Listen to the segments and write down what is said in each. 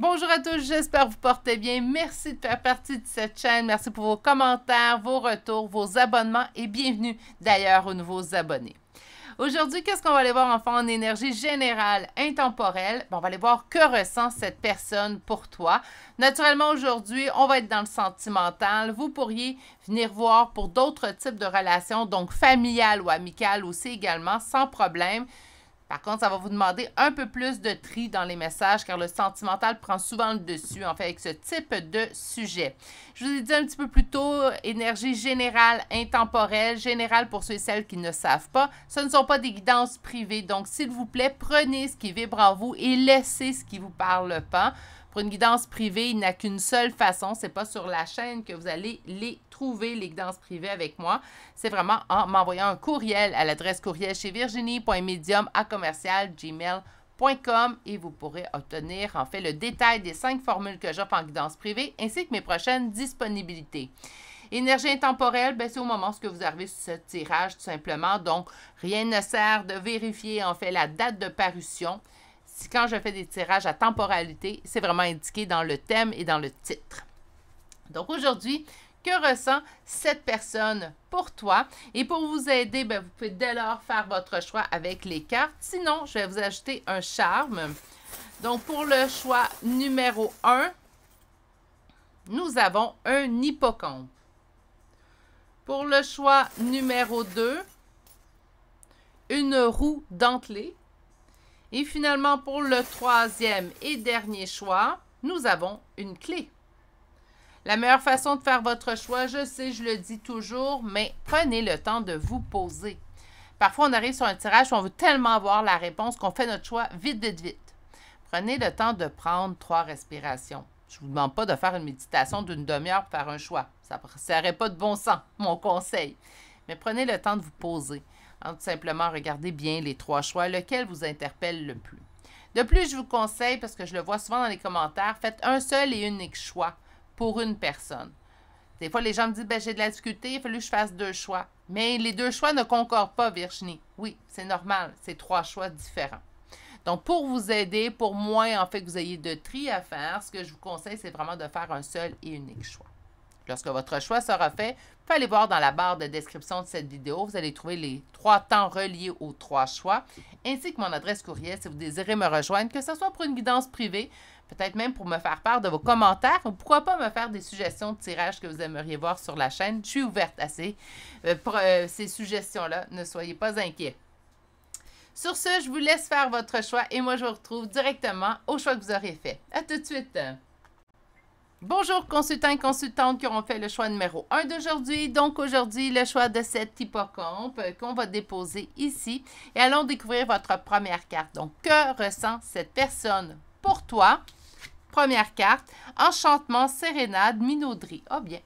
Bonjour à tous, j'espère que vous portez bien. Merci de faire partie de cette chaîne. Merci pour vos commentaires, vos retours, vos abonnements et bienvenue d'ailleurs aux nouveaux abonnés. Aujourd'hui, qu'est-ce qu'on va aller voir enfin en énergie générale, intemporelle? Bon, on va aller voir que ressent cette personne pour toi. Naturellement, aujourd'hui, on va être dans le sentimental. Vous pourriez venir voir pour d'autres types de relations, donc familiales ou amicales aussi également, sans problème. Par contre, ça va vous demander un peu plus de tri dans les messages car le sentimental prend souvent le dessus, en fait, avec ce type de sujet. Je vous ai dit un petit peu plus tôt, énergie générale, intemporelle, générale pour ceux et celles qui ne savent pas. Ce ne sont pas des guidances privées, donc s'il vous plaît, prenez ce qui vibre en vous et laissez ce qui vous parle pas. Pour une guidance privée, il n'y a qu'une seule façon, c'est pas sur la chaîne que vous allez les trouver les guidances privées avec moi, c'est vraiment en m'envoyant un courriel à l'adresse courriel chez virginie.medium et vous pourrez obtenir en fait le détail des cinq formules que j'offre en guidance privée ainsi que mes prochaines disponibilités. Énergie intemporelle, ben c'est au moment où vous arrivez sur ce tirage tout simplement. Donc, rien ne sert de vérifier en fait la date de parution. Si, quand je fais des tirages à temporalité, c'est vraiment indiqué dans le thème et dans le titre. Donc aujourd'hui, que ressent cette personne pour toi. Et pour vous aider, ben, vous pouvez dès lors faire votre choix avec les cartes. Sinon, je vais vous ajouter un charme. Donc, pour le choix numéro 1, nous avons un hippocampe. Pour le choix numéro 2, une roue dentelée. Et finalement, pour le troisième et dernier choix, nous avons une clé. La meilleure façon de faire votre choix, je sais, je le dis toujours, mais prenez le temps de vous poser. Parfois, on arrive sur un tirage où on veut tellement avoir la réponse qu'on fait notre choix vite, vite, vite. Prenez le temps de prendre trois respirations. Je ne vous demande pas de faire une méditation d'une demi-heure pour faire un choix. Ça serait pas de bon sens, mon conseil. Mais prenez le temps de vous poser. Hein, tout simplement, regardez bien les trois choix, lequel vous interpelle le plus. De plus, je vous conseille, parce que je le vois souvent dans les commentaires, faites un seul et unique choix pour une personne. Des fois, les gens me disent ben, j'ai de la difficulté, il a fallu que je fasse deux choix. Mais les deux choix ne concordent pas, Virginie. Oui, c'est normal, c'est trois choix différents. Donc, pour vous aider, pour moins en fait que vous ayez de tri à faire, ce que je vous conseille, c'est vraiment de faire un seul et unique choix. Lorsque votre choix sera fait, vous pouvez aller voir dans la barre de description de cette vidéo, vous allez trouver les trois temps reliés aux trois choix, ainsi que mon adresse courriel si vous désirez me rejoindre, que ce soit pour une guidance privée, peut-être même pour me faire part de vos commentaires ou pourquoi pas me faire des suggestions de tirage que vous aimeriez voir sur la chaîne. Je suis ouverte à ces, euh, euh, ces suggestions-là. Ne soyez pas inquiets. Sur ce, je vous laisse faire votre choix et moi je vous retrouve directement au choix que vous aurez fait. À tout de suite. Bonjour consultants et consultantes qui auront fait le choix numéro un d'aujourd'hui. Donc aujourd'hui, le choix de cette hippocampe qu'on va déposer ici. Et allons découvrir votre première carte. Donc, que ressent cette personne pour toi? Première carte, Enchantement, Sérénade, Minauderie. Oh bien,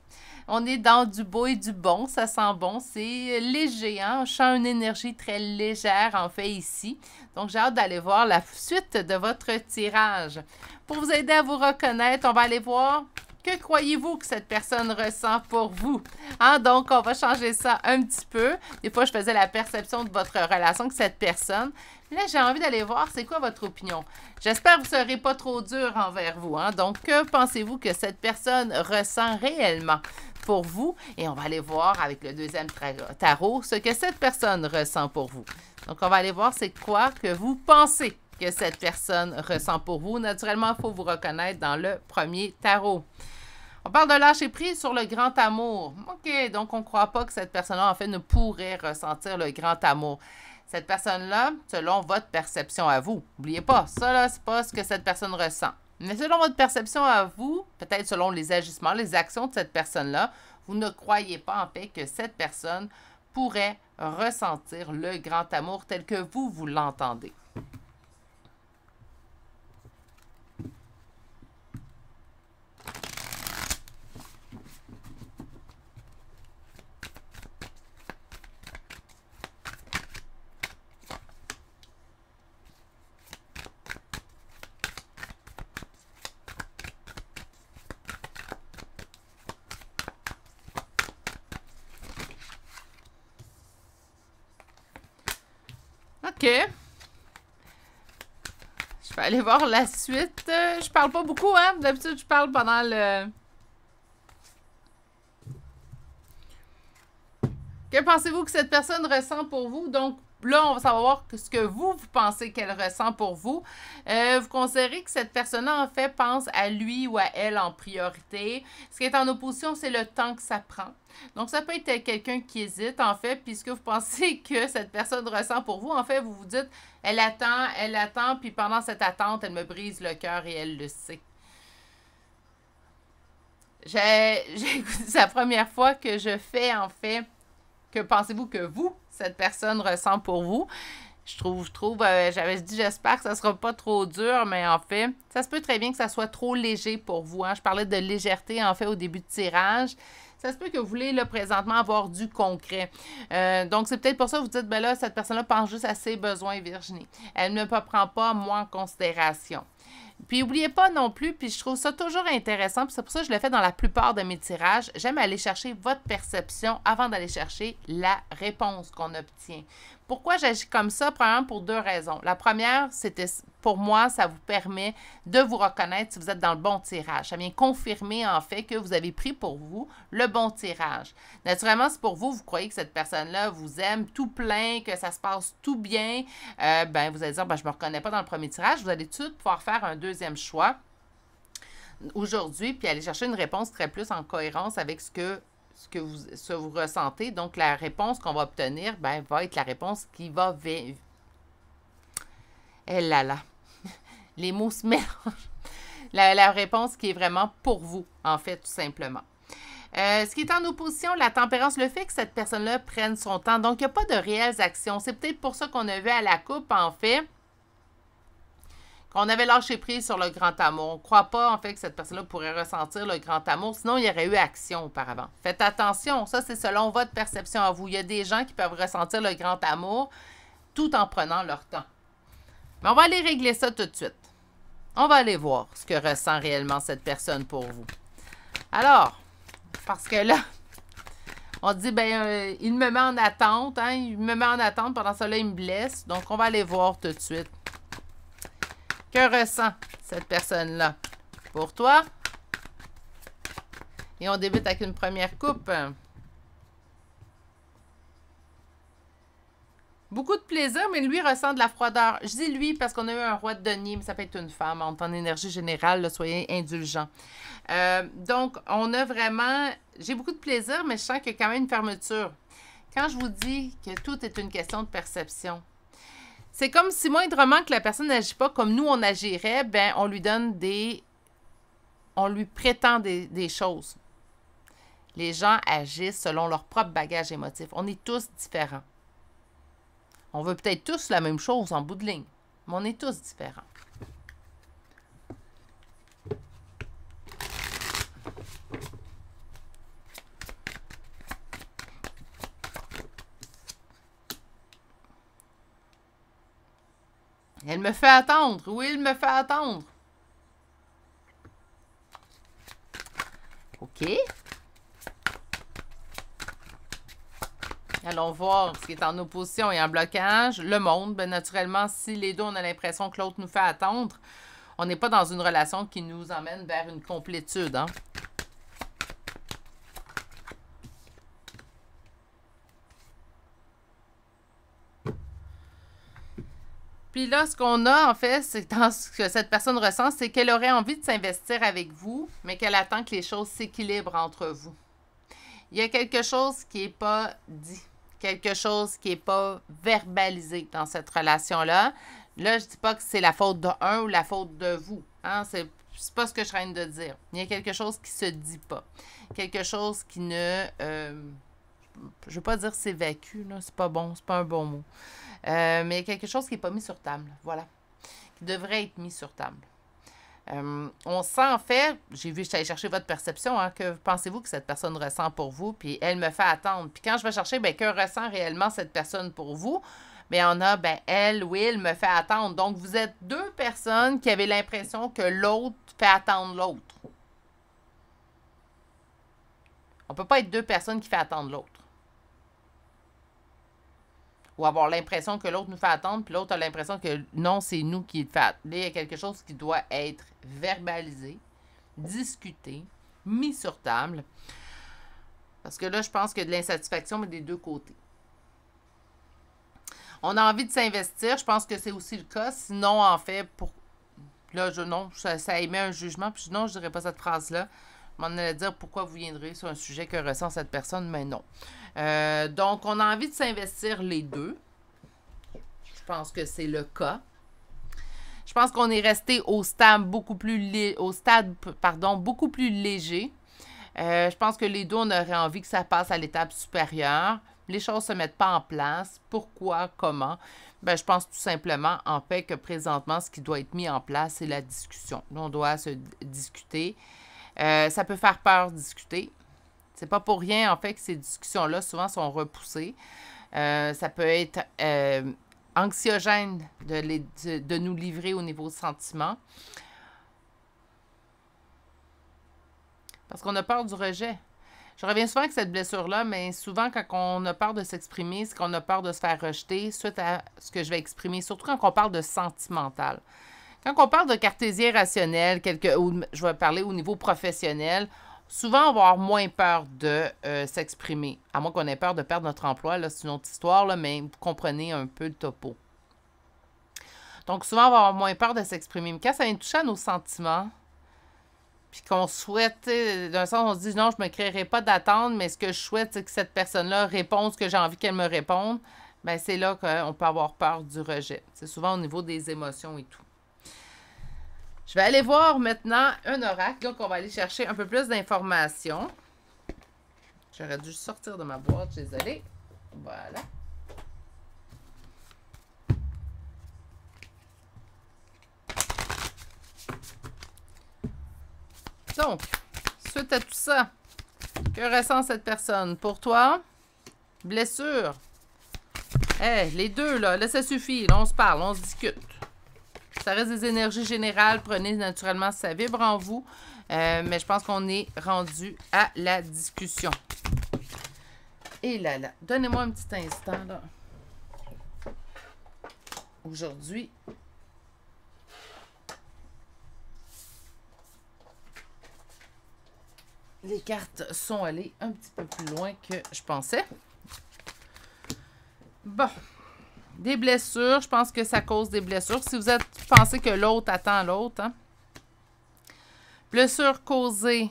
on est dans du beau et du bon, ça sent bon, c'est léger, hein? on sent une énergie très légère en fait ici. Donc j'ai hâte d'aller voir la suite de votre tirage. Pour vous aider à vous reconnaître, on va aller voir que croyez-vous que cette personne ressent pour vous? Hein? Donc, on va changer ça un petit peu. Des fois, je faisais la perception de votre relation avec cette personne. Là, j'ai envie d'aller voir c'est quoi votre opinion. J'espère que vous ne serez pas trop dur envers vous. Hein. Donc, que pensez-vous que cette personne ressent réellement pour vous? Et on va aller voir avec le deuxième tarot ce que cette personne ressent pour vous. Donc, on va aller voir c'est quoi que vous pensez que cette personne ressent pour vous. Naturellement, il faut vous reconnaître dans le premier tarot. On parle de lâcher prise sur le grand amour. OK, donc on ne croit pas que cette personne-là, en fait, ne pourrait ressentir le grand amour. Cette personne-là, selon votre perception à vous. N'oubliez pas, ça, là, c'est pas ce que cette personne ressent. Mais selon votre perception à vous, peut-être selon les agissements, les actions de cette personne-là, vous ne croyez pas en fait que cette personne pourrait ressentir le grand amour tel que vous, vous l'entendez. allez voir la suite. Euh, je parle pas beaucoup, hein? D'habitude, je parle pendant le... Que pensez-vous que cette personne ressent pour vous? Donc, là, on va savoir ce que vous, vous pensez qu'elle ressent pour vous. Euh, vous considérez que cette personne-là, en fait, pense à lui ou à elle en priorité. Ce qui est en opposition, c'est le temps que ça prend. Donc, ça peut être quelqu'un qui hésite, en fait, puisque vous pensez que cette personne ressent pour vous. En fait, vous vous dites, elle attend, elle attend, puis pendant cette attente, elle me brise le cœur et elle le sait. J'ai, écouté la première fois que je fais, en fait, que pensez-vous que vous cette personne ressent pour vous. Je trouve, je trouve, euh, j'avais dit, j'espère que ça sera pas trop dur, mais en fait, ça se peut très bien que ça soit trop léger pour vous. Hein. Je parlais de légèreté, en fait, au début de tirage ça se peut que vous voulez là, présentement avoir du concret. Euh, donc, c'est peut-être pour ça que vous dites, ben là, cette personne-là pense juste à ses besoins, Virginie. Elle ne me prend pas moins en considération. Puis oubliez pas non plus, puis je trouve ça toujours intéressant, puis c'est pour ça que je le fais dans la plupart de mes tirages, j'aime aller chercher votre perception avant d'aller chercher la réponse qu'on obtient. Pourquoi j'agis comme ça? Premièrement, pour deux raisons. La première, c'était pour moi, ça vous permet de vous reconnaître si vous êtes dans le bon tirage. Ça vient confirmer en fait que vous avez pris pour vous le bon tirage. Naturellement, si pour vous, vous croyez que cette personne-là vous aime tout plein, que ça se passe tout bien, euh, ben vous allez dire, ben, je ne me reconnais pas dans le premier tirage. Vous allez tout de suite pouvoir faire un deuxième choix aujourd'hui, puis aller chercher une réponse très plus en cohérence avec ce que ce que vous, vous ressentez. Donc, la réponse qu'on va obtenir ben, va être la réponse qui va... Elle eh là là, les mots se mélangent. La, réponse qui est vraiment pour vous, en fait, tout simplement. Euh, ce qui est en opposition, la tempérance, le fait que cette personne-là prenne son temps. Donc, il n'y a pas de réelles actions. C'est peut-être pour ça qu'on a vu à la coupe, en fait, qu'on avait lâché prise sur le grand amour. On ne croit pas, en fait, que cette personne-là pourrait ressentir le grand amour, sinon il y aurait eu action auparavant. Faites attention, ça, c'est selon votre perception à vous. Il y a des gens qui peuvent ressentir le grand amour tout en prenant leur temps. Mais on va aller régler ça tout de suite. On va aller voir ce que ressent réellement cette personne pour vous. Alors, parce que là, on dit, ben, euh, il me met en attente, hein, il me met en attente, pendant cela, il me blesse. Donc, on va aller voir tout de suite que ressent cette personne-là pour toi? Et on débute avec une première coupe. Beaucoup de plaisir, mais lui ressent de la froideur. Je dis lui parce qu'on a eu un roi de denier, mais ça peut être une femme. En énergie générale, soyez indulgents. Euh, donc, on a vraiment... J'ai beaucoup de plaisir, mais je sens qu'il y a quand même une fermeture. Quand je vous dis que tout est une question de perception, c'est comme si moindrement que la personne n'agit pas comme nous on agirait, ben on lui donne des. On lui prétend des, des choses. Les gens agissent selon leur propre bagage émotif. On est tous différents. On veut peut-être tous la même chose en bout de ligne, mais on est tous différents. Elle me fait attendre. Oui, elle me fait attendre. OK. Allons voir ce qui est en opposition et en blocage. Le monde, bien naturellement, si les deux, on a l'impression que l'autre nous fait attendre, on n'est pas dans une relation qui nous emmène vers une complétude. Hein? Puis là, ce qu'on a, en fait, c'est dans ce que cette personne ressent, c'est qu'elle aurait envie de s'investir avec vous, mais qu'elle attend que les choses s'équilibrent entre vous. Il y a quelque chose qui n'est pas dit, quelque chose qui n'est pas verbalisé dans cette relation-là. Là, je ne dis pas que c'est la faute de un ou la faute de vous. Hein? C'est pas ce que je traîne de dire. Il y a quelque chose qui se dit pas. Quelque chose qui ne... Euh, je veux pas dire c'est vécu, là, c'est pas bon, c'est pas un bon mot. Euh, mais quelque chose qui n'est pas mis sur table, voilà. Qui devrait être mis sur table. Euh, on sent en fait, j'ai vu, je chercher votre perception, hein, que pensez-vous que cette personne ressent pour vous, puis elle me fait attendre. Puis quand je vais chercher, ben, que ressent réellement cette personne pour vous, mais on ben, a, ben, elle ou il me fait attendre. Donc, vous êtes deux personnes qui avaient l'impression que l'autre fait attendre l'autre. On ne peut pas être deux personnes qui fait attendre l'autre ou avoir l'impression que l'autre nous fait attendre, puis l'autre a l'impression que non, c'est nous qui le fait Là, il y a quelque chose qui doit être verbalisé, discuté, mis sur table. Parce que là, je pense que de l'insatisfaction, mais des deux côtés. On a envie de s'investir, je pense que c'est aussi le cas. Sinon, en fait, pour... là, je, non, ça, ça émet un jugement, puis non, je dirais pas cette phrase-là. Je m'en allais dire pourquoi vous viendrez sur un sujet que ressent cette personne, mais non. Euh, donc, on a envie de s'investir les deux. Je pense que c'est le cas. Je pense qu'on est resté au stade beaucoup plus, au stade, pardon, beaucoup plus léger. Euh, je pense que les deux, on aurait envie que ça passe à l'étape supérieure. Les choses ne se mettent pas en place. Pourquoi? Comment? Ben, je pense tout simplement en fait que présentement, ce qui doit être mis en place, c'est la discussion. on doit se discuter. Euh, ça peut faire peur de discuter. C'est pas pour rien, en fait, que ces discussions-là souvent sont repoussées. Euh, ça peut être euh, anxiogène de, de, nous livrer au niveau sentiment. Parce qu'on a peur du rejet. Je reviens souvent avec cette blessure-là, mais souvent, quand on a peur de s'exprimer, c'est qu'on a peur de se faire rejeter suite à ce que je vais exprimer, surtout quand on parle de sentimental. Quand on parle de cartésien rationnel, quelque, je vais parler au niveau professionnel, souvent avoir moins peur de euh, s'exprimer. À moins qu'on ait peur de perdre notre emploi, là, c'est une autre histoire, là, mais vous comprenez un peu le topo. Donc, souvent avoir moins peur de s'exprimer. Mais quand ça vient toucher à nos sentiments, puis qu'on souhaite, d'un sens, on se dit non, je me créerai pas d'attente, mais ce que je souhaite, c'est que cette personne-là réponde ce que j'ai envie qu'elle me réponde. Bien, c'est là qu'on peut avoir peur du rejet. C'est souvent au niveau des émotions et tout. Je vais aller voir maintenant un oracle. Donc, on va aller chercher un peu plus d'informations. J'aurais dû sortir de ma boîte, désolée. Voilà. Donc, suite à tout ça, que ressent cette personne? Pour toi, blessure. Eh, les deux, là, là, ça suffit. Là, on se parle, on se discute. Ça reste des énergies générales. Prenez naturellement, ça vibre en vous. Euh, mais je pense qu'on est rendu à la discussion. Et là, là, donnez-moi un petit instant, là. Aujourd'hui, les cartes sont allées un petit peu plus loin que je pensais. Bon, des blessures, je pense que ça cause des blessures. Si vous êtes, pensez que l'autre attend l'autre. Hein. Blessure Blessures causées.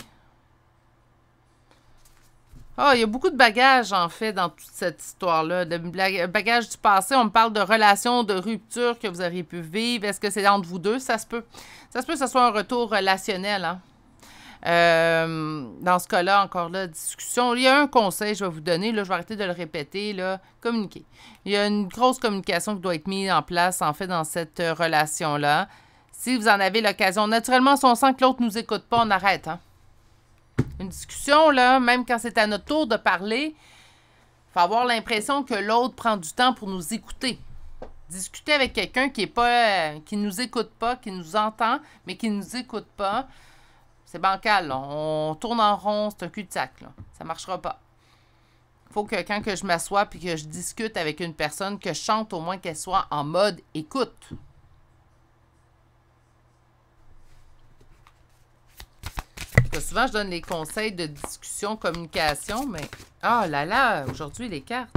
Ah, il y a beaucoup de bagages, en fait, dans toute cette histoire-là. De euh, bagages du passé, on me parle de relations, de ruptures que vous avez pu vivre. Est-ce que c'est entre vous deux? Ça se peut. Ça se peut que ce soit un retour relationnel, hein? Euh, dans ce cas-là, encore là, discussion. Il y a un conseil je vais vous donner, là, je vais arrêter de le répéter, là, communiquer. Il y a une grosse communication qui doit être mise en place, en fait, dans cette euh, relation-là. Si vous en avez l'occasion, naturellement, si on sent que l'autre ne nous écoute pas, on arrête. Hein. Une discussion, là, même quand c'est à notre tour de parler, il faut avoir l'impression que l'autre prend du temps pour nous écouter discuter avec quelqu'un qui est euh, qui nous écoute pas, qui nous entend, mais qui ne nous écoute pas, c'est bancal, On tourne en rond, c'est un cul-de-sac, là. Ça marchera pas. Il Faut que quand que je m'assois puis que je discute avec une personne, que je chante au moins qu'elle soit en mode écoute. Parce que souvent, je donne les conseils de discussion, communication, mais... Ah oh là là, aujourd'hui, les cartes.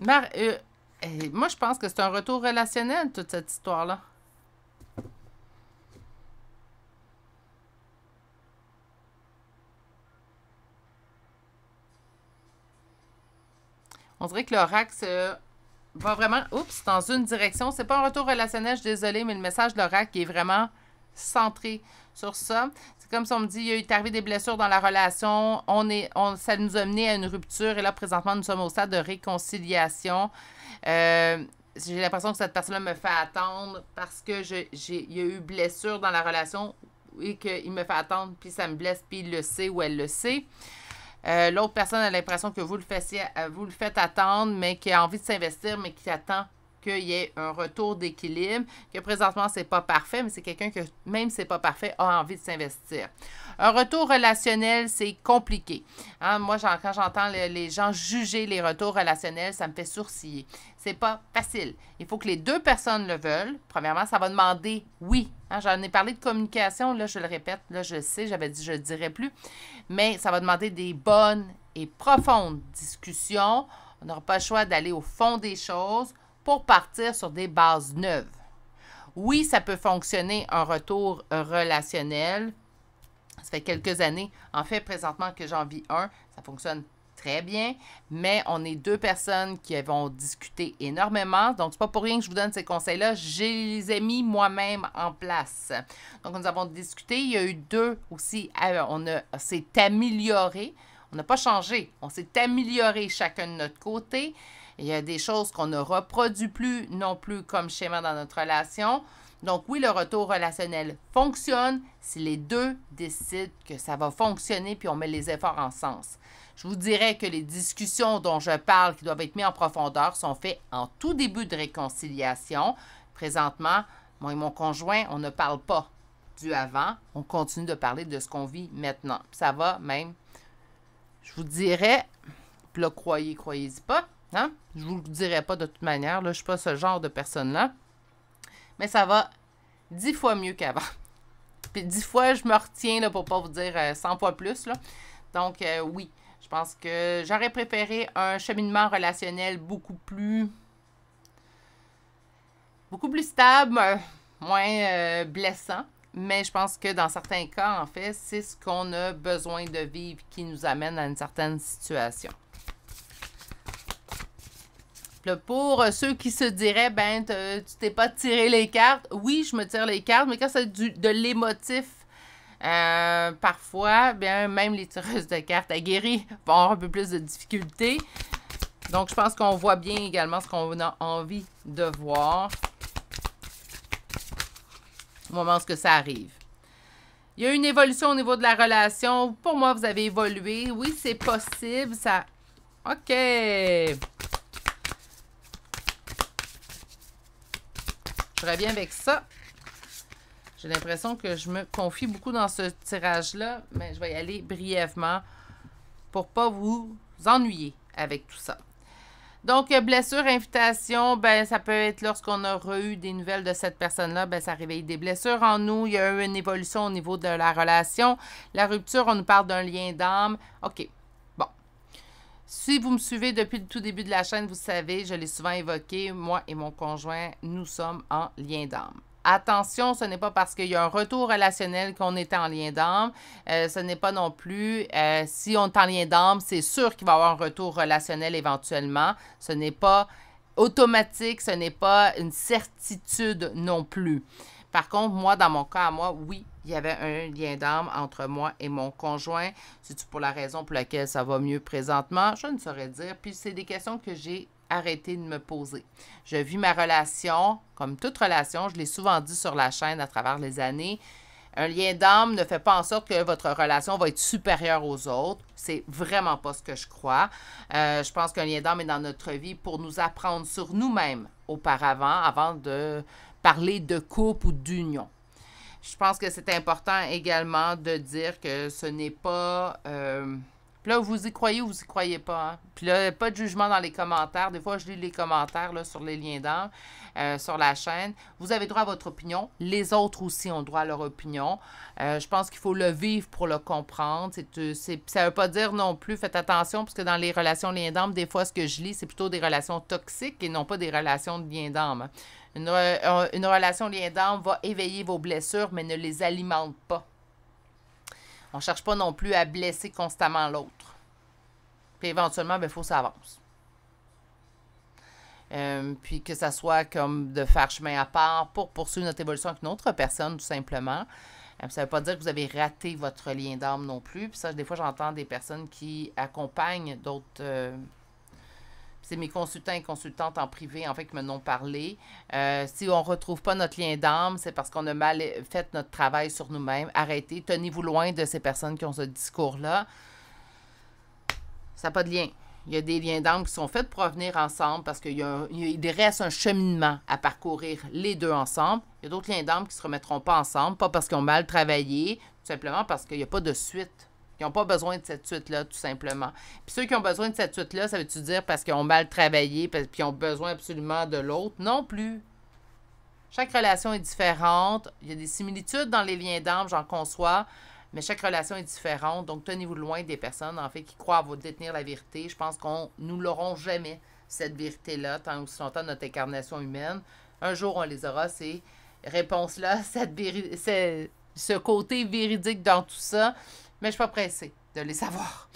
Mar euh, moi, je pense que c'est un retour relationnel, toute cette histoire-là. On dirait que l'oracle euh, va vraiment, oups, dans une direction. C'est pas un retour relationnel, je suis désolée, mais le message de l'oracle est vraiment centré sur ça. C'est comme si on me dit, il y a eu arrivé des blessures dans la relation, on est, ça nous a mené à une rupture et là, présentement, nous sommes au stade de réconciliation. Euh, j'ai l'impression que cette personne-là me fait attendre parce que j'ai, y a eu blessure dans la relation et qu'il me fait attendre, puis ça me blesse, puis il le sait ou elle le sait. Euh, l'autre personne a l'impression que vous le, faites vous le faites attendre, mais qui a envie de s'investir, mais qui attend qu'il y ait un retour d'équilibre, que présentement, c'est pas parfait, mais c'est quelqu'un que, même si c'est pas parfait, a envie de s'investir. Un retour relationnel, c'est compliqué. Hein, moi, quand j'entends les gens juger les retours relationnels, ça me fait sourciller. C'est pas facile. Il faut que les deux personnes le veulent. Premièrement, ça va demander oui. Hein, j'en ai parlé de communication, là, je le répète, là, je sais, j'avais dit, je le dirai plus. Mais ça va demander des bonnes et profondes discussions. On n'aura pas le choix d'aller au fond des choses pour partir sur des bases neuves. Oui, ça peut fonctionner un retour euh, relationnel. Ça fait quelques années, en fait, présentement que j'en vis un, ça fonctionne très bien, mais on est deux personnes qui vont discuter énormément. Donc, n'est pas pour rien que je vous donne ces conseils-là. Je les ai mis moi-même en place. Donc, nous avons discuté. Il y a eu deux aussi. On s'est amélioré. On n'a pas changé. On s'est amélioré chacun de notre côté. Il y a des choses qu'on ne reproduit plus non plus comme schéma dans notre relation. Donc oui, le retour relationnel fonctionne si les deux décident que ça va fonctionner puis on met les efforts en sens. Je vous dirais que les discussions dont je parle qui doivent être mises en profondeur sont faites en tout début de réconciliation. Présentement, moi et mon conjoint, on ne parle pas du avant, on continue de parler de ce qu'on vit maintenant. Ça va même, je vous dirais, puis croyez, croyez-y pas, je hein? Je vous le dirai pas de toute manière, là, je ne suis pas ce genre de personne-là. Mais ça va dix fois mieux qu'avant. Puis dix fois, je me retiens là, pour pas vous dire euh, cent fois plus. Là. Donc euh, oui, je pense que j'aurais préféré un cheminement relationnel beaucoup plus... Beaucoup plus stable, euh, moins blessant. Mais je pense que dans certains cas, en fait, c'est ce qu'on a besoin de vivre qui nous amène à une certaine situation pour euh, ceux qui se diraient, ben, tu t'es pas tiré les cartes, oui, je me tire les cartes, mais quand c'est du, de l'émotif, euh, parfois, bien, même les tireuses de cartes aguerries vont avoir un peu plus de difficultés. Donc, je pense qu'on voit bien également ce qu'on a envie de voir au moment où ça arrive. Il y a une évolution au niveau de la relation. Pour moi, vous avez évolué. Oui, c'est possible. Ça... OK. Je reviens avec ça. J'ai l'impression que je me confie beaucoup dans ce tirage-là, mais je vais y aller brièvement pour ne pas vous ennuyer avec tout ça. Donc, euh, blessure, invitation, ben, ça peut être lorsqu'on a eu des nouvelles de cette personne-là, ben, ça réveille des blessures en nous. Il y a eu une évolution au niveau de la relation. La rupture, on nous parle d'un lien d'âme. OK, si vous me suivez depuis le tout début de la chaîne, vous savez, je l'ai souvent évoqué, moi et mon conjoint, nous sommes en lien d'âme. Attention, ce n'est pas parce qu'il y a un retour relationnel qu'on est en lien d'âme. Euh, ce n'est pas non plus, euh, si on est en lien d'âme, c'est sûr qu'il va y avoir un retour relationnel éventuellement. Ce n'est pas automatique, ce n'est pas une certitude non plus. Par contre, moi, dans mon cas, moi, oui, il y avait un lien d'âme entre moi et mon conjoint. C'est-tu pour la raison pour laquelle ça va mieux présentement? Je ne saurais dire. Puis c'est des questions que j'ai arrêté de me poser. Je vis ma relation, comme toute relation, je l'ai souvent dit sur la chaîne à travers les années, un lien d'âme ne fait pas en sorte que votre relation va être supérieure aux autres. C'est vraiment pas ce que je crois. Euh, je pense qu'un lien d'âme est dans notre vie pour nous apprendre sur nous-mêmes auparavant, avant de parler de couple ou d'union je pense que c'est important également de dire que ce n'est pas. Euh, là, vous y croyez ou vous y croyez pas. Hein. Puis là, pas de jugement dans les commentaires. Des fois, je lis les commentaires sur les liens d'âme, euh, sur la chaîne. Vous avez droit à votre opinion. Les autres aussi ont droit à leur opinion. Euh, je pense qu'il faut le vivre pour le comprendre. C'est, ça ne veut pas dire non plus, faites attention, parce que dans les relations liens d'âme, des fois, ce que je lis, c'est plutôt des relations toxiques et non pas des relations de liens d'âme. Euh, une, relation lien d'âme va éveiller vos blessures, mais ne les alimente pas. On ne cherche pas non plus à blesser constamment l'autre. Puis éventuellement, il ben, faut que ça avance. Euh, puis que ça soit comme de faire chemin à part pour poursuivre notre évolution avec une autre personne, tout simplement. Euh, ça ne veut pas dire que vous avez raté votre lien d'âme non plus. Puis ça, des fois, j'entends des personnes qui accompagnent d'autres c'est mes consultants et consultantes en privé, en fait, qui me ont parlé. Euh, si on ne retrouve pas notre lien d'âme, c'est parce qu'on a mal fait notre travail sur nous-mêmes. Arrêtez, tenez-vous loin de ces personnes qui ont ce discours-là. Ça n'a pas de lien. Il y a des liens d'âme qui sont faits pour revenir ensemble parce qu'il y a reste un cheminement à parcourir les deux ensemble. Il y a d'autres liens d'âme qui ne se remettront pas ensemble, pas parce qu'ils ont mal travaillé, tout simplement parce qu'il n'y a pas de suite ils n'ont pas besoin de cette suite-là, tout simplement. Puis ceux qui ont besoin de cette suite-là, ça veut-tu dire parce qu'ils ont mal travaillé, puis qu'ils ont besoin absolument de l'autre? Non plus. Chaque relation est différente. Il y a des similitudes dans les liens d'âme, j'en conçois, mais chaque relation est différente. Donc, tenez-vous loin des personnes, en fait, qui croient vous détenir la vérité. Je pense qu'on nous l'aurons jamais, cette vérité-là, tant aussi longtemps notre incarnation humaine. Un jour, on les aura, ces réponses-là, ce côté véridique dans tout ça mais je suis pas pressée de les savoir.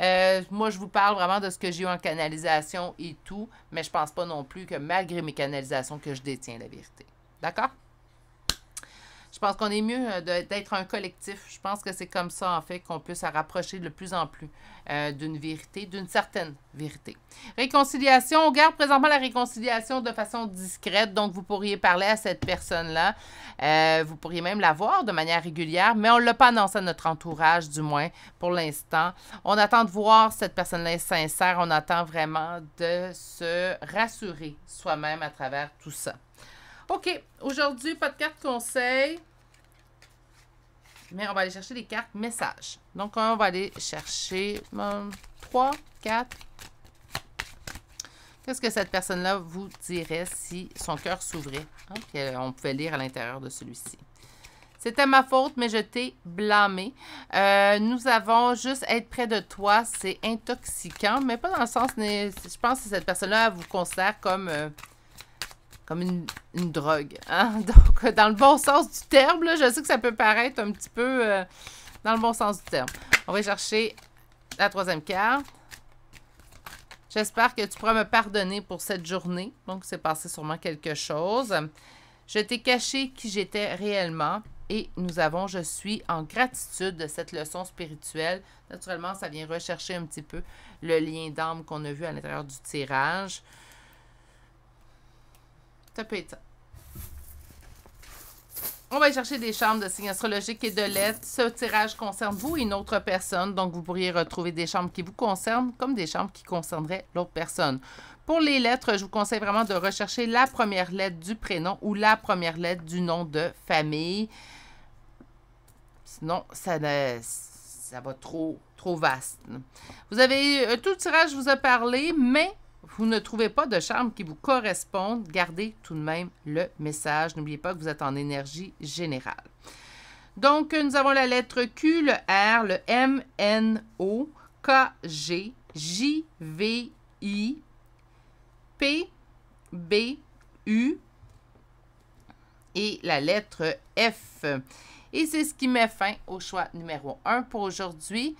Euh, moi, je vous parle vraiment de ce que j'ai eu en canalisation et tout, mais je pense pas non plus que malgré mes canalisations, que je détiens la vérité. D'accord? Je pense qu'on est mieux euh, d'être un collectif. Je pense que c'est comme ça, en fait, qu'on peut se rapprocher de plus en plus euh, d'une vérité, d'une certaine vérité. Réconciliation. On garde présentement la réconciliation de façon discrète. Donc, vous pourriez parler à cette personne-là. Euh, vous pourriez même la voir de manière régulière, mais on ne l'a pas annoncé à notre entourage, du moins, pour l'instant. On attend de voir cette personne-là sincère. On attend vraiment de se rassurer soi-même à travers tout ça. OK. Aujourd'hui, pas de carte conseil. Mais on va aller chercher les cartes messages. Donc, on va aller chercher 3, 4. Qu'est-ce que cette personne-là vous dirait si son cœur s'ouvrait? Hein, euh, on pouvait lire à l'intérieur de celui-ci. C'était ma faute, mais je t'ai blâmé. Euh, nous avons juste être près de toi, c'est intoxicant. mais pas dans le sens. Je pense que cette personne-là vous considère comme euh, comme une, drogue. Hein? Donc, dans le bon sens du terme, là, je sais que ça peut paraître un petit peu euh, dans le bon sens du terme. On va chercher la troisième carte. J'espère que tu pourras me pardonner pour cette journée. Donc, c'est passé sûrement quelque chose. Je t'ai caché qui j'étais réellement et nous avons Je suis en gratitude de cette leçon spirituelle. Naturellement, ça vient rechercher un petit peu le lien d'âme qu'on a vu à l'intérieur du tirage. Ça On va chercher des chambres de signes astrologiques et de lettres. Ce tirage concerne vous et une autre personne, donc vous pourriez retrouver des chambres qui vous concernent comme des chambres qui concerneraient l'autre personne. Pour les lettres, je vous conseille vraiment de rechercher la première lettre du prénom ou la première lettre du nom de famille. Sinon, ça, ça va trop, trop vaste. Vous avez euh, tout le tirage vous a parlé, mais vous ne trouvez pas de charme qui vous corresponde, gardez tout de même le message. N'oubliez pas que vous êtes en énergie générale. Donc, nous avons la lettre Q, le R, le M, N, O, K, G, J, V, I, P, B, U et la lettre F. Et c'est ce qui met fin au choix numéro 1 pour aujourd'hui.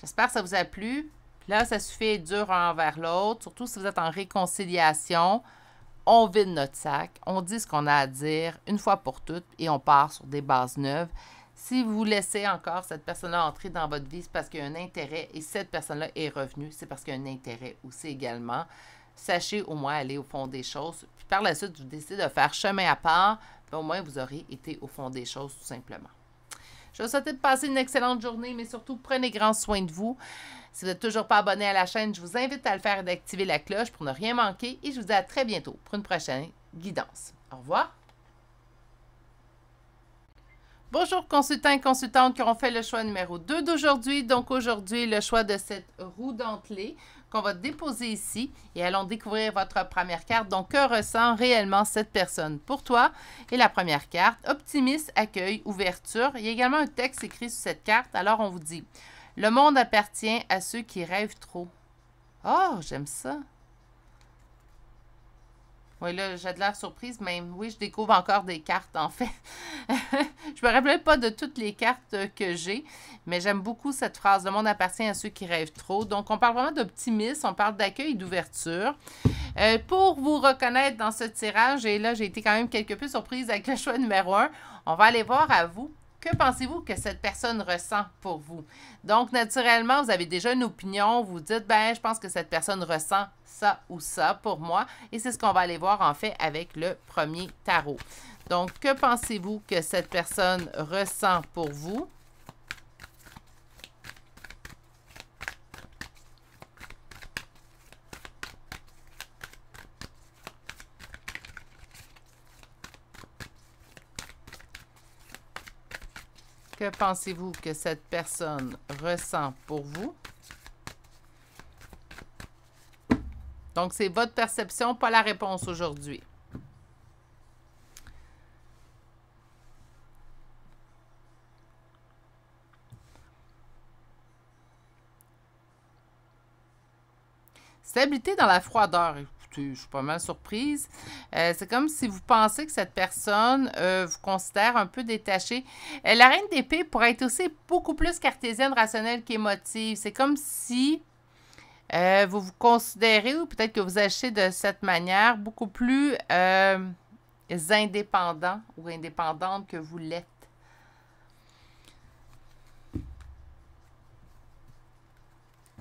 J'espère que ça vous a plu. Là, ça suffit d'être dur envers l'autre, surtout si vous êtes en réconciliation. On vide notre sac, on dit ce qu'on a à dire une fois pour toutes et on part sur des bases neuves. Si vous laissez encore cette personne-là entrer dans votre vie, c'est parce qu'il y a un intérêt et cette personne-là est revenue, c'est parce qu'il y a un intérêt aussi également. Sachez au moins aller au fond des choses. Puis par la suite, vous décidez de faire chemin à part, au moins vous aurez été au fond des choses tout simplement. Je vous souhaite de passer une excellente journée, mais surtout prenez grand soin de vous. Si vous n'êtes toujours pas abonné à la chaîne, je vous invite à le faire et d'activer la cloche pour ne rien manquer. Et je vous dis à très bientôt pour une prochaine guidance. Au revoir. Bonjour consultants et consultantes qui ont fait le choix numéro 2 d'aujourd'hui. Donc aujourd'hui, le choix de cette roue dentelée qu'on va déposer ici et allons découvrir votre première carte. Donc que ressent réellement cette personne pour toi? Et la première carte, optimiste, accueil, ouverture. Il y a également un texte écrit sur cette carte. Alors on vous dit... Le monde appartient à ceux qui rêvent trop. Oh, j'aime ça. Oui, là, j'ai de l'air surprise, mais oui, je découvre encore des cartes, en fait. je me rappelle pas de toutes les cartes que j'ai, mais j'aime beaucoup cette phrase. Le monde appartient à ceux qui rêvent trop. Donc, on parle vraiment d'optimisme, on parle d'accueil et d'ouverture. Euh, pour vous reconnaître dans ce tirage, et là, j'ai été quand même quelque peu surprise avec le choix numéro un, on va aller voir à vous que pensez-vous que cette personne ressent pour vous? Donc, naturellement, vous avez déjà une opinion, vous dites, ben, je pense que cette personne ressent ça ou ça pour moi. Et c'est ce qu'on va aller voir, en fait, avec le premier tarot. Donc, que pensez-vous que cette personne ressent pour vous? pensez-vous que cette personne ressent pour vous? Donc, c'est votre perception, pas la réponse aujourd'hui. Stabilité dans la froideur je suis pas mal surprise. Euh, c'est comme si vous pensez que cette personne euh, vous considère un peu détachée. Euh, la reine d'épée pourrait être aussi beaucoup plus cartésienne, rationnelle qu'émotive. C'est comme si vous vous considérez, ou peut-être que vous achetez de cette manière, beaucoup plus indépendant ou indépendante que vous l'êtes.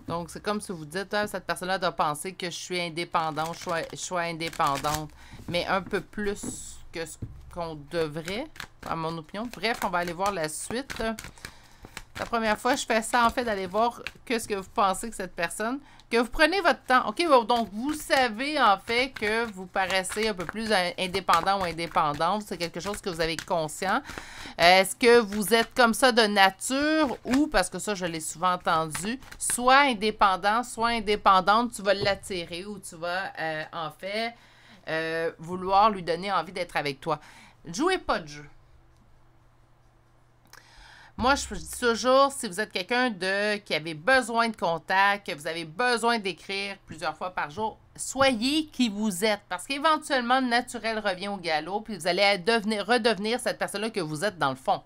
Donc, c'est comme si vous dites, ah, cette personne-là doit penser que je suis indépendante, je je indépendante, mais un peu plus que ce qu'on devrait, à mon opinion. Bref, on va aller voir la suite. La première fois, je fais ça en fait d'aller voir qu'est-ce que vous pensez que cette personne. Que vous prenez votre temps. OK, donc vous savez en fait que vous paraissez un peu plus indépendant ou indépendante. C'est quelque chose que vous avez conscient. Est-ce que vous êtes comme ça de nature ou, parce que ça, je l'ai souvent entendu, soit indépendant, soit indépendante, tu vas l'attirer ou tu vas euh, en fait euh, vouloir lui donner envie d'être avec toi. Jouez pas de jeu. Moi, je dis toujours, si vous êtes quelqu'un de qui avait besoin de contact, que vous avez besoin d'écrire plusieurs fois par jour, soyez qui vous êtes. Parce qu'éventuellement, le naturel revient au galop, puis vous allez redevenir cette personne-là que vous êtes dans le fond.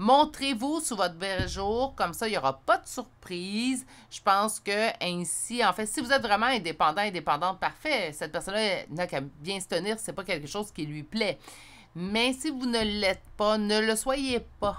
Montrez-vous sous votre vrai jour, comme ça, il n'y aura pas de surprise. Je pense que ainsi, en fait, si vous êtes vraiment indépendant, indépendante, parfait, cette personne-là n'a qu'à bien se tenir, Ce n'est pas quelque chose qui lui plaît. Mais si vous ne l'êtes pas, ne le soyez pas.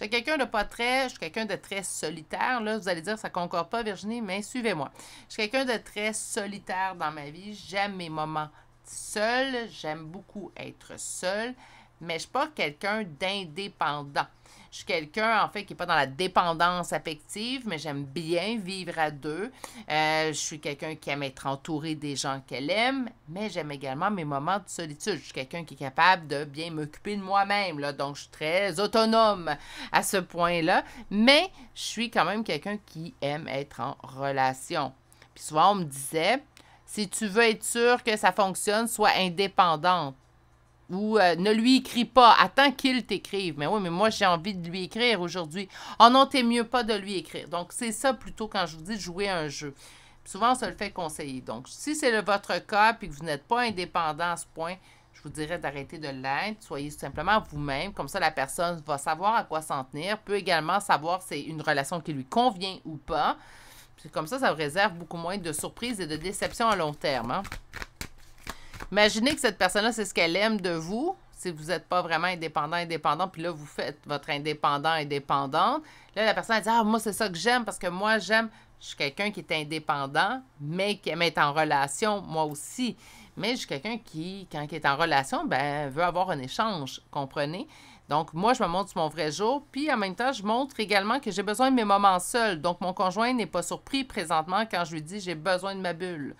Je suis quelqu'un de pas très, je suis quelqu'un de très solitaire. Là, vous allez dire, ça concorde pas, Virginie, mais suivez-moi. Je suis quelqu'un de très solitaire dans ma vie. J'aime mes moments seuls. J'aime beaucoup être seul, mais je suis pas quelqu'un d'indépendant. Je suis quelqu'un, en fait, qui n'est pas dans la dépendance affective, mais j'aime bien vivre à deux. Euh, je suis quelqu'un qui aime être entouré des gens qu'elle aime, mais j'aime également mes moments de solitude. Je suis quelqu'un qui est capable de bien m'occuper de moi-même, là, donc je suis très autonome à ce point-là, mais je suis quand même quelqu'un qui aime être en relation. Puis souvent, on me disait, si tu veux être sûr que ça fonctionne, sois indépendante ou euh, ne lui écris pas, attends qu'il t'écrive. Mais oui, mais moi, j'ai envie de lui écrire aujourd'hui. Oh non, t'es mieux pas de lui écrire. Donc, c'est ça plutôt quand je vous dis de jouer un jeu. souvent, on se le fait conseiller. Donc, si c'est votre cas puis que vous n'êtes pas indépendant à ce point, je vous dirais d'arrêter de l'être. Soyez simplement vous-même. Comme ça, la personne va savoir à quoi s'en tenir, peut également savoir si c'est une relation qui lui convient ou pas. comme ça, ça vous réserve beaucoup moins de surprises et de déceptions à long terme. Hein. Imaginez que cette personne-là, c'est ce qu'elle aime de vous. Si vous n'êtes pas vraiment indépendant, indépendant, puis là, vous faites votre indépendant, indépendante. Là, la personne, elle dit Ah, moi, c'est ça que j'aime parce que moi, j'aime. Je suis quelqu'un qui est indépendant, mais qui aime être en relation, moi aussi. Mais je suis quelqu'un qui, quand il est en relation, ben, veut avoir un échange, comprenez? Donc, moi, je me montre mon vrai jour, puis en même temps, je montre également que j'ai besoin de mes moments seuls. Donc, mon conjoint n'est pas surpris présentement quand je lui dis j'ai besoin de ma bulle.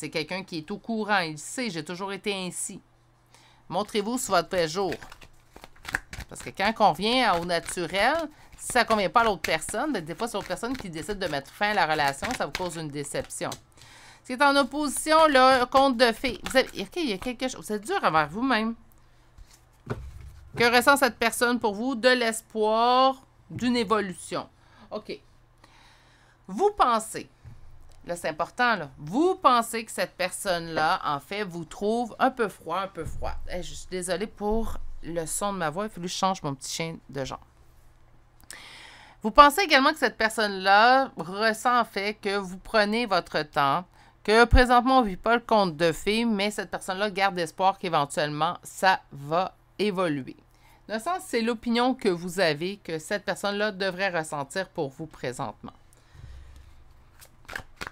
C'est quelqu'un qui est au courant. Il sait, j'ai toujours été ainsi. Montrez-vous sur votre jour. Parce que quand on vient au naturel, si ça ne convient pas à l'autre personne, ben, des fois, c'est l'autre personne qui décide de mettre fin à la relation. Ça vous cause une déception. Ce qui est en opposition, le compte de fées. Vous avez... il y a quelque chose. C'est dur envers vous-même. Que ressent cette personne pour vous? De l'espoir, d'une évolution. OK. Vous pensez Là, c'est important. Vous pensez que cette personne-là, en fait, vous trouve un peu froid, un peu froid. Eh, je suis désolée pour le son de ma voix. Il a fallu que je change mon petit chien de genre. Vous pensez également que cette personne-là ressent en fait que vous prenez votre temps, que présentement on ne vit pas le conte de fées, mais cette personne-là garde espoir qu'éventuellement ça va évoluer. Dans le sens, c'est l'opinion que vous avez que cette personne-là devrait ressentir pour vous présentement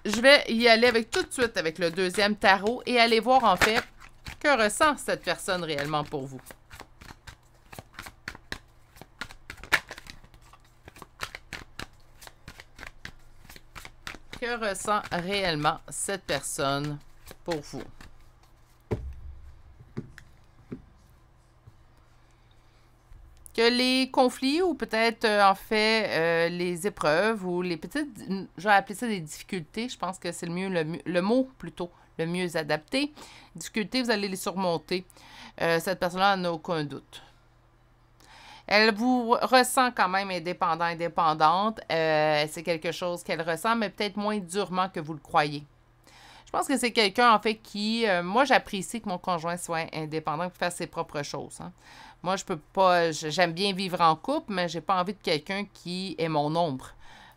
je vais y aller avec tout de suite avec le deuxième tarot et aller voir en fait que ressent cette personne réellement pour vous. Que ressent réellement cette personne pour vous? que les conflits ou peut-être euh, en fait euh, les épreuves ou les petites, vais appeler ça des difficultés, je pense que c'est le mieux, le, mot plutôt, le mieux adapté. Difficultés, vous allez les surmonter. Euh, cette personne-là n'a aucun doute. Elle vous ressent quand même indépendant, indépendante. c'est quelque chose qu'elle ressent, mais peut-être moins durement que vous le croyez. Je pense que c'est quelqu'un, en fait, qui... moi, j'apprécie que mon conjoint soit indépendant, qu'il fasse ses propres choses. Hein. Moi, je peux pas. J'aime bien vivre en couple, mais j'ai pas envie de quelqu'un qui est mon ombre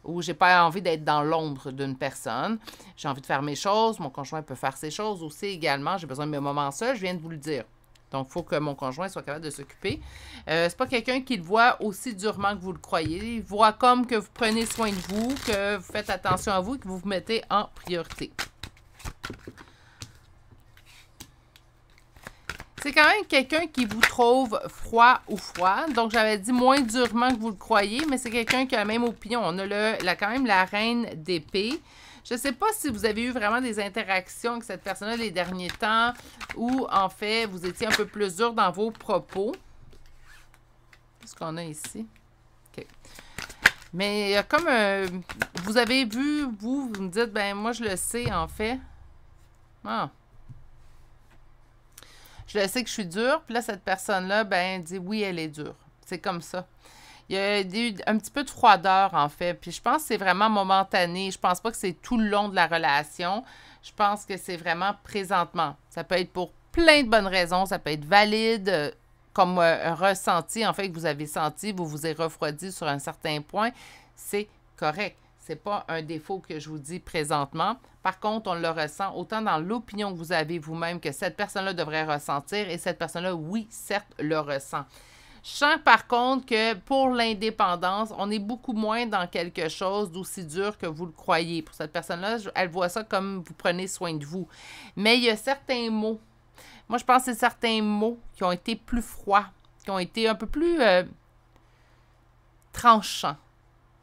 ou j'ai pas envie d'être dans l'ombre d'une personne. J'ai envie de faire mes choses, mon conjoint peut faire ses choses aussi également. J'ai besoin de mes moments seuls, je viens de vous le dire. Donc, il faut que mon conjoint soit capable de s'occuper. Euh, c'est pas quelqu'un qui le voit aussi durement que vous le croyez. Il voit comme que vous prenez soin de vous, que vous faites attention à vous que vous vous mettez en priorité. C'est quand même quelqu'un qui vous trouve froid ou froid. Donc, j'avais dit moins durement que vous le croyez, mais c'est quelqu'un qui a la même opinion. On a quand même la reine d'épée. Je ne sais pas si vous avez eu vraiment des interactions avec cette personne-là les derniers temps ou, en fait, vous étiez un peu plus dur dans vos propos. Qu'est-ce qu'on a ici? OK. Mais comme euh, vous avez vu, vous, vous me dites, ben moi, je le sais, en fait. Ah, je sais que je suis dure. Puis là, cette personne-là, ben, dit oui, elle est dure. C'est comme ça. Il y a eu un petit peu de froideur, en fait. Puis je pense que c'est vraiment momentané. Je pense pas que c'est tout le long de la relation. Je pense que c'est vraiment présentement. Ça peut être pour plein de bonnes raisons. Ça peut être valide euh, comme euh, ressenti, en fait, que vous avez senti, vous vous êtes refroidi sur un certain point. C'est correct. C'est pas un défaut que je vous dis présentement. Par contre, on le ressent autant dans l'opinion que vous avez vous-même que cette personne-là devrait ressentir et cette personne-là, oui, certes, le ressent. Je sens par contre que pour l'indépendance, on est beaucoup moins dans quelque chose d'aussi dur que vous le croyez. Pour cette personne-là, elle voit ça comme vous prenez soin de vous. Mais il y a certains mots. Moi, je pense que c'est certains mots qui ont été plus froids, qui ont été un peu plus euh, tranchants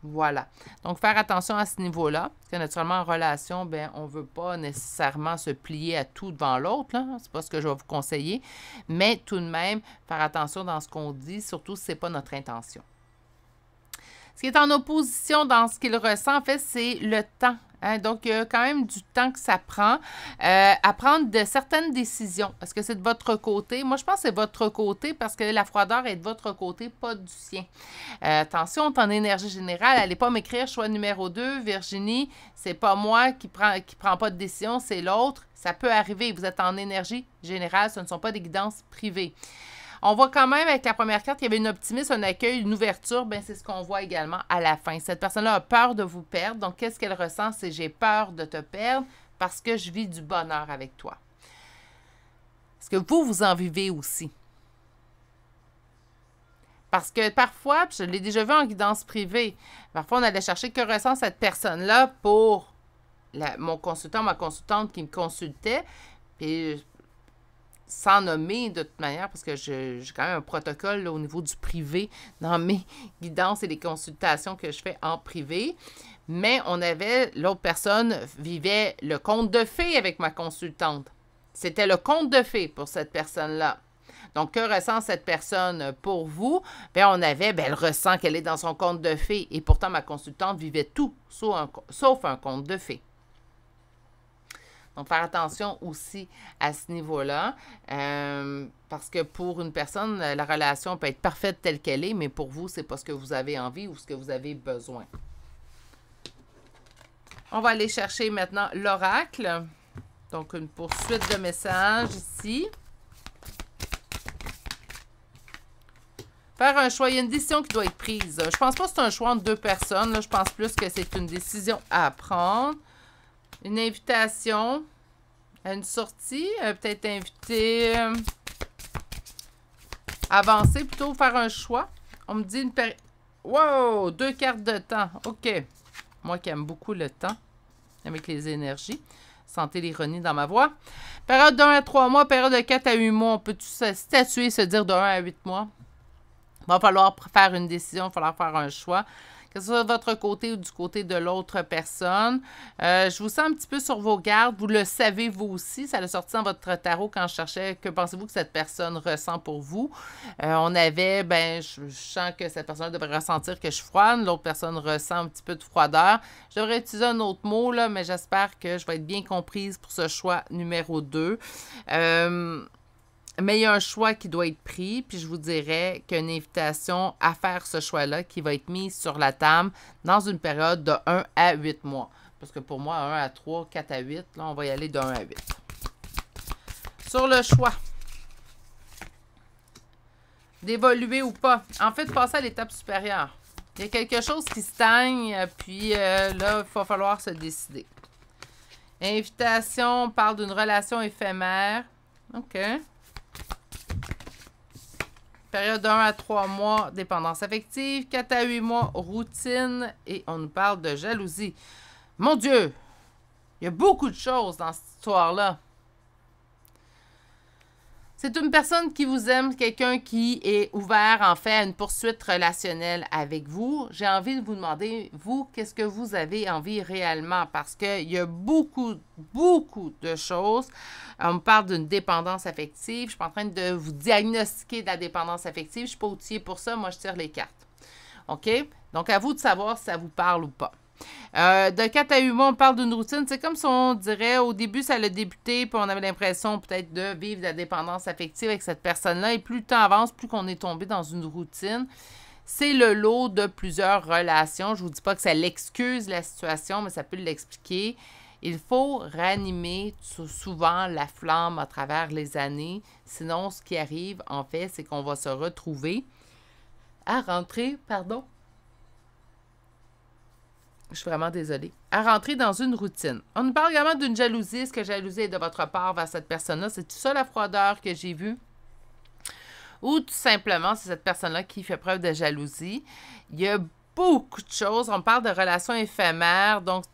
voilà. Donc, faire attention à ce niveau-là. Parce que naturellement, en relation, ben, on ne veut pas nécessairement se plier à tout devant l'autre. Ce n'est pas ce que je vais vous conseiller. Mais tout de même, faire attention dans ce qu'on dit, surtout si ce n'est pas notre intention. Ce qui est en opposition dans ce qu'il ressent, en fait, c'est le temps. Hein. donc, il y a quand même du temps que ça prend euh, à prendre de certaines décisions. Est-ce que c'est de votre côté? Moi, je pense que c'est de votre côté parce que la froideur est de votre côté, pas du sien. Euh, attention, en énergie générale, allez pas m'écrire choix numéro 2, Virginie, c'est pas moi qui prend, qui prend pas de décision, c'est l'autre. Ça peut arriver, vous êtes en énergie générale, ce ne sont pas des guidances privées. On voit quand même avec la première carte qu'il y avait une optimisme, un accueil, une ouverture. Ben, c'est ce qu'on voit également à la fin. Cette personne-là a peur de vous perdre. Donc, qu'est-ce qu'elle ressent? C'est j'ai peur de te perdre parce que je vis du bonheur avec toi. Est-ce que vous, vous en vivez aussi? Parce que parfois, je l'ai déjà vu en guidance privée, parfois on allait chercher que ressent cette personne-là pour mon consultant, ma consultante qui me consultait. Puis sans nommer de toute manière, parce que j'ai quand même un protocole au niveau du privé dans mes guidances et les consultations que je fais en privé. Mais on avait, l'autre personne vivait le compte de fées avec ma consultante. C'était le compte de fées pour cette personne-là. Donc, que ressent cette personne pour vous? Bien, on avait, bien, elle ressent qu'elle est dans son compte de fées. Et pourtant, ma consultante vivait tout sauf un, sauf un conte de fées. Donc, faire attention aussi à ce niveau-là, euh, parce que pour une personne, la relation peut être parfaite telle qu'elle est, mais pour vous, c'est pas ce que vous avez envie ou ce que vous avez besoin. On va aller chercher maintenant l'oracle. Donc, une poursuite de messages ici. Faire un choix, il y a une décision qui doit être prise. Je pense pas que c'est un choix entre deux personnes. Je pense plus que c'est une décision à prendre une invitation à une sortie. Euh, peut-être inviter... Euh, avancer, plutôt faire un choix. On me dit une période... Wow! Deux cartes de temps. OK. Moi qui aime beaucoup le temps avec les énergies. Sentez l'ironie dans ma voix. Période de à 3 mois, période de 4 à 8 mois. On peut se statuer, se dire de 1 à 8 mois. Il va falloir faire une décision, il va falloir faire un choix que ce soit de votre côté ou du côté de l'autre personne. Euh, je vous sens un petit peu sur vos gardes. Vous le savez vous aussi. Ça l'a sorti dans votre tarot quand je cherchais que pensez-vous que cette personne ressent pour vous. Euh, on avait, ben, je, sens que cette personne devrait ressentir que je suis froide. L'autre personne ressent un petit peu de froideur. Je devrais utiliser un autre mot, là, mais j'espère que je vais être bien comprise pour ce choix numéro 2. Mais il y a un choix qui doit être pris, puis je vous dirais qu'une invitation à faire ce choix-là qui va être mise sur la table dans une période de 1 à 8 mois. Parce que pour moi, 1 à 3, 4 à 8, là, on va y aller de 1 à 8. Sur le choix. D'évoluer ou pas. En fait, passer à l'étape supérieure. Il y a quelque chose qui stagne, puis euh, là, il va falloir se décider. Invitation, on parle d'une relation éphémère. OK. Période de 1 à 3 mois, dépendance affective. 4 à 8 mois, routine. Et on nous parle de jalousie. Mon Dieu! Il y a beaucoup de choses dans cette histoire-là. C'est une personne qui vous aime, quelqu'un qui est ouvert en fait à une poursuite relationnelle avec vous. J'ai envie de vous demander, vous, qu'est-ce que vous avez envie réellement? Parce qu'il y a beaucoup, beaucoup de choses. On me parle d'une dépendance affective. Je suis pas en train de vous diagnostiquer de la dépendance affective. Je ne suis pas outillée pour ça. Moi, je tire les cartes. OK? Donc, à vous de savoir si ça vous parle ou pas. Euh, de à de mois, on parle d'une routine. C'est comme si on dirait au début, ça l'a débuté, puis on avait l'impression peut-être de vivre de la dépendance affective avec cette personne-là. Et plus le temps avance, plus qu'on est tombé dans une routine. C'est le lot de plusieurs relations. Je vous dis pas que ça l'excuse la situation, mais ça peut l'expliquer. Il faut ranimer souvent la flamme à travers les années. Sinon, ce qui arrive, en fait, c'est qu'on va se retrouver à rentrer, pardon, je suis vraiment désolée. À rentrer dans une routine. On nous parle également d'une jalousie. Est-ce que jalousie est de votre part vers cette personne-là? C'est tout ça la froideur que j'ai vue? Ou tout simplement, c'est cette personne-là qui fait preuve de jalousie. Il y a beaucoup de choses. On parle de relations éphémères. Donc,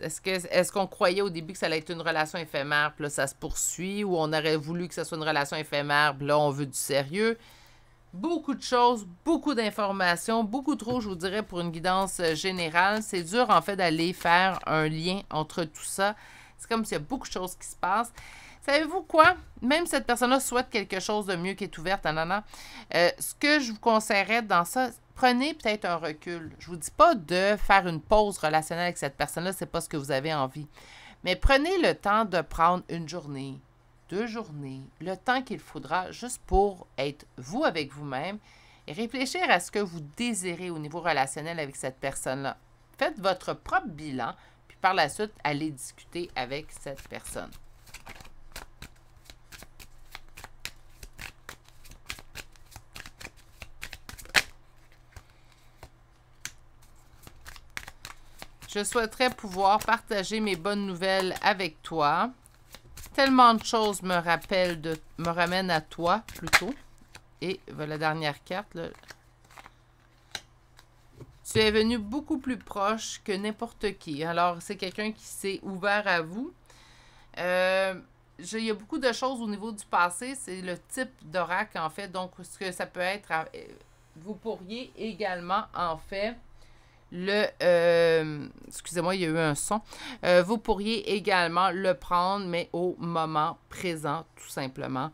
est-ce qu'on est qu'on croyait au début que ça allait être une relation éphémère, puis là, ça se poursuit, ou on aurait voulu que ce soit une relation éphémère, puis là, on veut du sérieux? beaucoup de choses, beaucoup d'informations, beaucoup trop, je vous dirais, pour une guidance euh, générale. C'est dur, en fait, d'aller faire un lien entre tout ça. C'est comme s'il y a beaucoup de choses qui se passent. Savez-vous quoi? Même cette personne-là souhaite quelque chose de mieux qui est ouverte, euh, ce que je vous conseillerais dans ça, prenez peut-être un recul. Je vous dis pas de faire une pause relationnelle avec cette personne-là, c'est pas ce que vous avez envie. Mais prenez le temps de prendre une journée, deux journées, le temps qu'il faudra juste pour être vous avec vous-même et réfléchir à ce que vous désirez au niveau relationnel avec cette personne-là. Faites votre propre bilan, puis par la suite, allez discuter avec cette personne. Je souhaiterais pouvoir partager mes bonnes nouvelles avec toi. Tellement de choses me rappellent, de, me ramènent à toi plutôt. Et ben, la dernière carte, Tu es venu beaucoup plus proche que n'importe qui. Alors, c'est quelqu'un qui s'est ouvert à vous. Euh, il y a beaucoup de choses au niveau du passé. C'est le type d'oracle, en fait. Donc, ce que ça peut être, vous pourriez également, en fait, le... Euh, excusez-moi, il y a eu un son. Euh, vous pourriez également le prendre, mais au moment présent, tout simplement.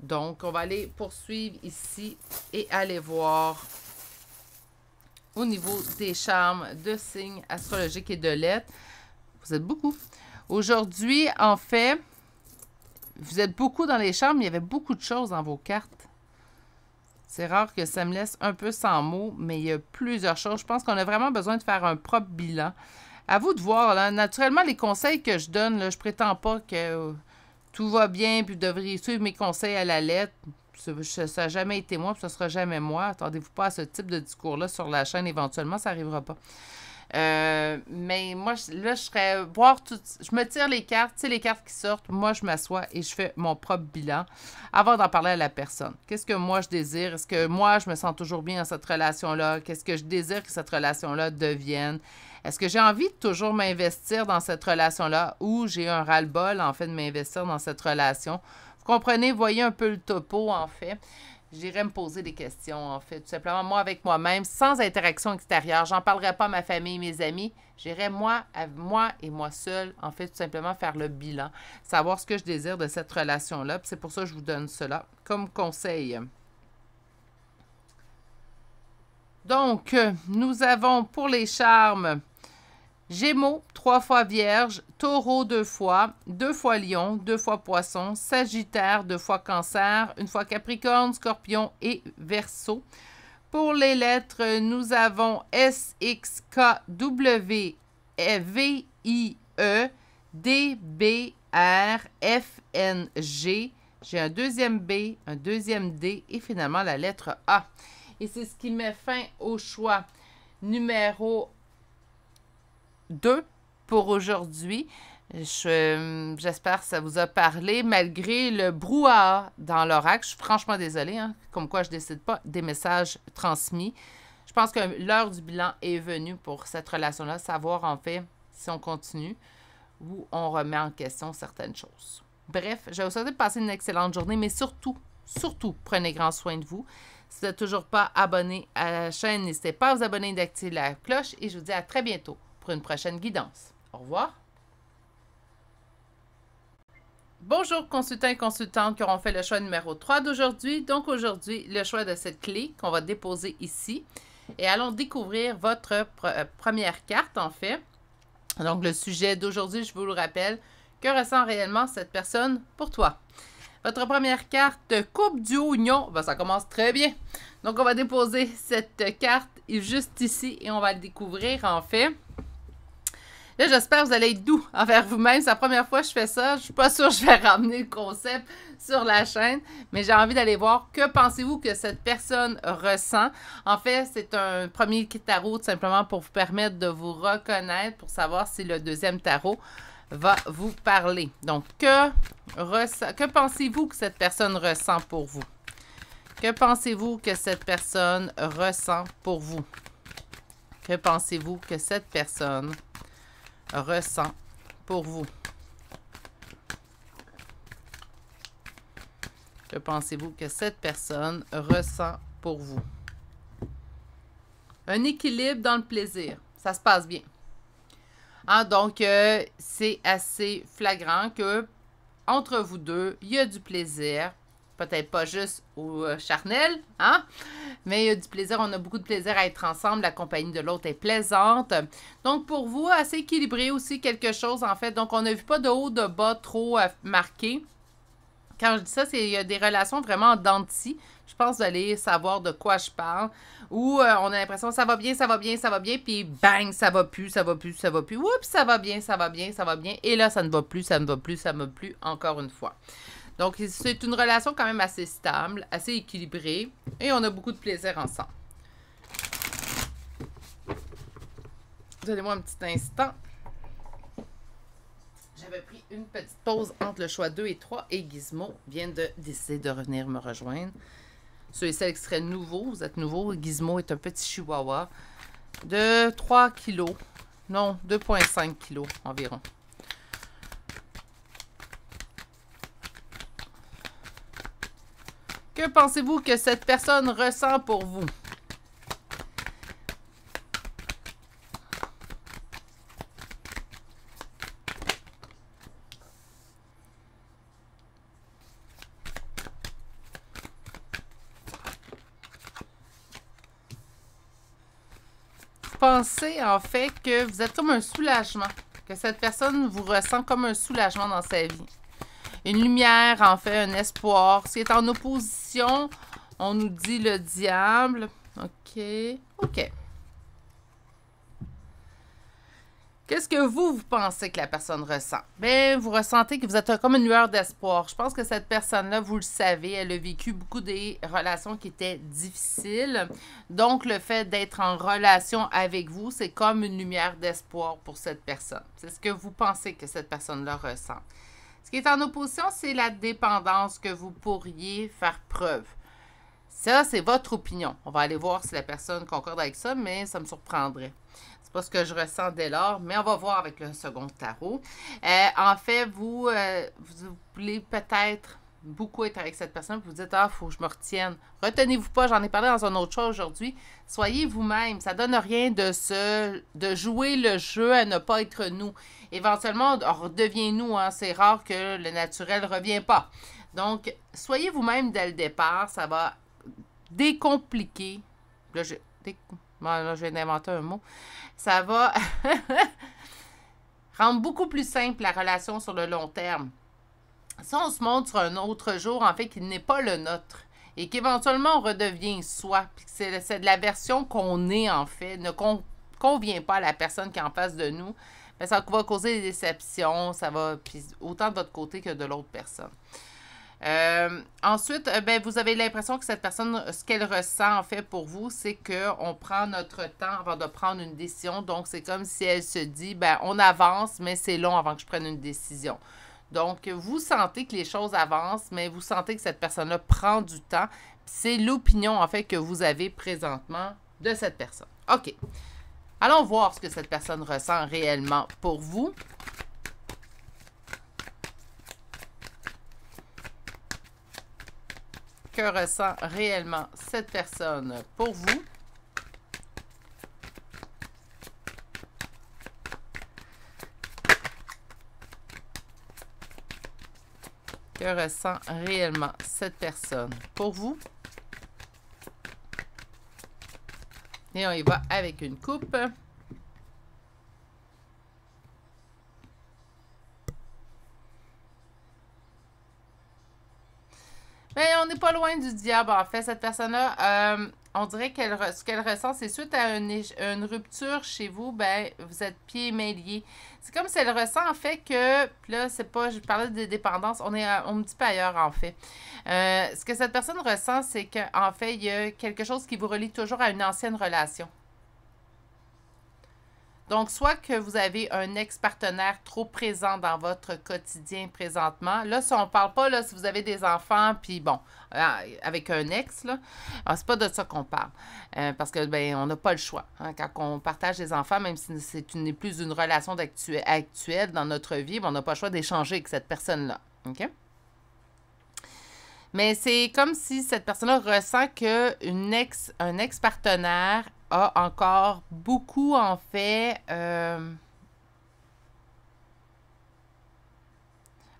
Donc, on va aller poursuivre ici et aller voir au niveau des charmes de signes astrologiques et de lettres. Vous êtes beaucoup. Aujourd'hui, en fait, vous êtes beaucoup dans les charmes. Il y avait beaucoup de choses dans vos cartes. C'est rare que ça me laisse un peu sans mots, mais il y a plusieurs choses. Je pense qu'on a vraiment besoin de faire un propre bilan. À vous de voir. Naturellement, les conseils que je donne, là, je prétends pas que euh, tout va bien, puis vous devriez suivre mes conseils à la lettre. Ça n'a jamais été moi, ça ne sera jamais moi. Attendez-vous pas à ce type de discours-là sur la chaîne éventuellement, ça n'arrivera pas. Euh, mais moi, là, je serais voir tout. Je me tire les cartes, tu sais, les cartes qui sortent. Moi, je m'assois et je fais mon propre bilan avant d'en parler à la personne. Qu'est-ce que moi je désire? Est-ce que moi, je me sens toujours bien dans cette relation-là? Qu'est-ce que je désire que cette relation-là devienne? Est-ce que j'ai envie de toujours m'investir dans cette relation-là ou j'ai un ras-le-bol en fait de m'investir dans cette relation? Vous comprenez, voyez un peu le topo en fait j'irai me poser des questions, en fait, tout simplement moi avec moi-même, sans interaction extérieure. J'en parlerai pas à ma famille, mes amis. J'irai moi, moi et moi seul, en fait, tout simplement faire le bilan, savoir ce que je désire de cette relation-là. C'est pour ça que je vous donne cela comme conseil. Donc, nous avons pour les charmes Gémeaux, trois fois Vierge, Taureau deux fois, deux fois Lion, deux fois Poisson, Sagittaire deux fois Cancer, une fois Capricorne, Scorpion et Verseau. Pour les lettres, nous avons S, X, K, W, V, I, E, D, B, R, F, N, G. J'ai un deuxième B, un deuxième D et finalement la lettre A. Et c'est ce qui met fin au choix numéro deux pour aujourd'hui. Hum, j'espère que ça vous a parlé, malgré le brouhaha dans l'oracle. Je suis franchement désolée, hein, comme quoi je décide pas des messages transmis. Je pense que l'heure du bilan est venue pour cette relation-là, savoir en fait si on continue ou on remet en question certaines choses. Bref, je vous souhaite de passer une excellente journée, mais surtout, surtout, prenez grand soin de vous. Si vous n'êtes toujours pas abonné à la chaîne, n'hésitez pas à vous abonner et d'activer la cloche. Et je vous dis à très bientôt pour une prochaine guidance. Au revoir. Bonjour consultants et consultantes qui auront fait le choix numéro 3 d'aujourd'hui. Donc aujourd'hui, le choix de cette clé qu'on va déposer ici. Et allons découvrir votre euh, première carte en fait. Donc le sujet d'aujourd'hui, je vous le rappelle, que ressent réellement cette personne pour toi. Votre première carte, Coupe du oignon. ben, ça commence très bien. Donc on va déposer cette carte juste ici et on va le découvrir en fait. Là, j'espère que vous allez être doux envers vous-même. C'est la première fois que je fais ça. Je suis pas sûre que je vais ramener le concept sur la chaîne, mais j'ai envie d'aller voir que pensez-vous que cette personne ressent. En fait, c'est un premier tarot simplement pour vous permettre de vous reconnaître, pour savoir si le deuxième tarot va vous parler. Donc, que, que pensez-vous que cette personne ressent pour vous? Que pensez-vous que cette personne ressent pour vous? Que pensez-vous que cette personne ressent pour vous. Que pensez-vous que cette personne ressent pour vous? Un équilibre dans le plaisir. Ça se passe bien. Ah, donc, euh, c'est assez flagrant que entre vous deux, il y a du plaisir, peut-être pas juste au euh, charnel, hein? Mais il y a du plaisir, on a beaucoup de plaisir à être ensemble, la compagnie de l'autre est plaisante. Donc pour vous, assez équilibré aussi quelque chose en fait. Donc on n'a vu pas de haut, de bas trop euh, marqué. Quand je dis ça, c'est des relations vraiment d'anti. Je pense d'aller savoir de quoi je parle. Ou euh, on a l'impression ça va bien, ça va bien, ça va bien, puis bang, ça va plus, ça va plus, ça va plus. Oups, ça va bien, ça va bien, ça va bien. Et là, ça ne va plus, ça ne va plus, ça ne va plus, encore une fois. Donc, c'est une relation quand même assez stable, assez équilibrée, et on a beaucoup de plaisir ensemble. Donnez-moi un petit instant. J'avais pris une petite pause entre le choix 2 et 3 et Gizmo vient de décider de revenir me rejoindre. Ceux et celles qui seraient nouveaux, vous êtes nouveaux, Gizmo est un petit chihuahua de 3 kilos, non, 2,5 kilos environ. Que pensez-vous que cette personne ressent pour vous? pensez en fait que vous êtes comme un soulagement, que cette personne vous ressent comme un soulagement dans sa vie. Une lumière, en fait, un espoir, ce qui est en opposition on nous dit le diable. OK. OK. Qu'est-ce que vous, vous pensez que la personne ressent? Bien, vous ressentez que vous êtes comme une lueur d'espoir. Je pense que cette personne-là, vous le savez, elle a vécu beaucoup des relations qui étaient difficiles. Donc, le fait d'être en relation avec vous, c'est comme une lumière d'espoir pour cette personne. C'est ce que vous pensez que cette personne-là ressent. Ce qui est en opposition, c'est la dépendance que vous pourriez faire preuve. Ça, c'est votre opinion. On va aller voir si la personne concorde avec ça, mais ça me surprendrait. C'est pas ce que je ressens dès lors, mais on va voir avec le second tarot. Euh, en fait, vous, euh, vous voulez peut-être beaucoup être avec cette personne, vous dites Ah, faut que je me retienne. Retenez-vous pas, j'en ai parlé dans un autre chose aujourd'hui. Soyez vous-même. Ça donne rien de se de jouer le jeu à ne pas être nous. Éventuellement, on redevient nous, hein. c'est rare que le naturel ne revient pas. Donc, soyez vous-même dès le départ, ça va décompliquer. Là, je, là, je viens d'inventer un mot. Ça va rendre beaucoup plus simple la relation sur le long terme. Si on se montre un autre jour, en fait, qui n'est pas le nôtre, et qu'éventuellement on redevient soi, puis c'est de la version qu'on est, en fait, ne convient pas à la personne qui est en face de nous, mais ça va causer des déceptions, ça va, puis autant de votre côté que de l'autre personne. Euh, ensuite, euh, ben, vous avez l'impression que cette personne, ce qu'elle ressent en fait pour vous, c'est qu'on prend notre temps avant de prendre une décision. Donc, c'est comme si elle se dit, ben, on avance, mais c'est long avant que je prenne une décision. Donc, vous sentez que les choses avancent, mais vous sentez que cette personne-là prend du temps. C'est l'opinion, en fait, que vous avez présentement de cette personne. OK. Allons voir ce que cette personne ressent réellement pour vous. Que ressent réellement cette personne pour vous? ressent réellement cette personne pour vous. Et on y va avec une coupe. Mais on n'est pas loin du diable, en fait. Cette personne-là, euh, on dirait qu'elle ce qu'elle ressent, c'est suite à une, rupture chez vous, ben vous êtes pieds et C'est comme si elle ressent en fait que, là c'est pas, je parlais de dépendance, on est, euh, un petit peu ailleurs en fait. Euh, ce que cette personne ressent, c'est qu'en fait il y a quelque chose qui vous relie toujours à une ancienne relation. Donc, soit que vous avez un ex-partenaire trop présent dans votre quotidien présentement. Là, si on ne parle pas, là, si vous avez des enfants, puis bon, euh, avec un ex, là, ah, c'est pas de ça qu'on parle. Euh, parce que, ben, on n'a pas le choix. Hein. quand on partage des enfants, même si c'est n'est plus une relation actuelle dans notre vie, ben, on n'a pas le choix d'échanger avec cette personne-là. OK? Mais c'est comme si cette personne-là ressent que ex, un ex-partenaire a encore beaucoup, en fait, euh,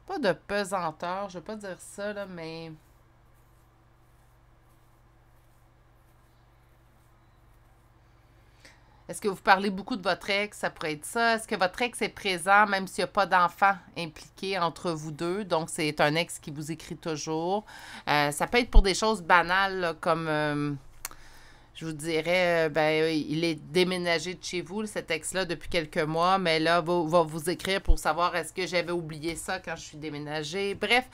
pas de pesanteur, je ne vais pas dire ça, là, mais... Est-ce que vous parlez beaucoup de votre ex? Ça pourrait être ça. Est-ce que votre ex est présent même s'il n'y a pas d'enfant impliqué entre vous deux? Donc, c'est un ex qui vous écrit toujours. Euh, ça peut être pour des choses banales comme... Euh, je vous dirais, euh, ben, euh, il est déménagé de chez vous, cet ex là depuis quelques mois, mais là, va, va vous écrire pour savoir est-ce que j'avais oublié ça quand je suis déménagée. Bref,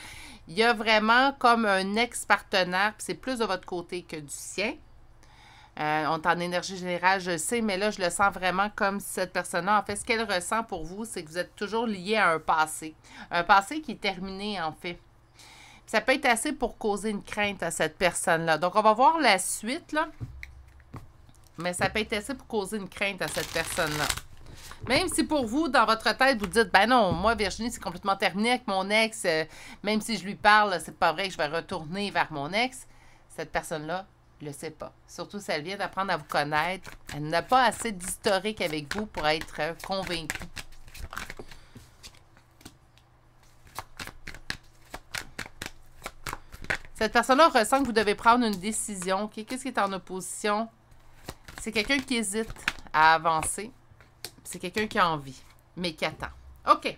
il y a vraiment comme un ex-partenaire, c'est plus de votre côté que du sien. En euh, on est en énergie générale, je le sais, mais là, je le sens vraiment comme si cette personne-là, en fait, ce qu'elle ressent pour vous, c'est que vous êtes toujours lié à un passé. Un passé qui est terminé, en fait. ça peut être assez pour causer une crainte à cette personne-là. Donc, on va voir la suite, là mais ça peut être assez pour causer une crainte à cette personne-là. Même si pour vous, dans votre tête, vous dites, ben non, moi, Virginie, c'est complètement terminé avec mon ex, euh, même si je lui parle, c'est pas vrai que je vais retourner vers mon ex, cette personne-là le sait pas. Surtout si elle vient d'apprendre à vous connaître, elle n'a pas assez d'historique avec vous pour être euh, convaincue. Cette personne-là ressent que vous devez prendre une décision. Qu'est-ce qui est en opposition? C'est quelqu'un qui hésite à avancer. C'est quelqu'un qui a envie, mais qui attend. OK.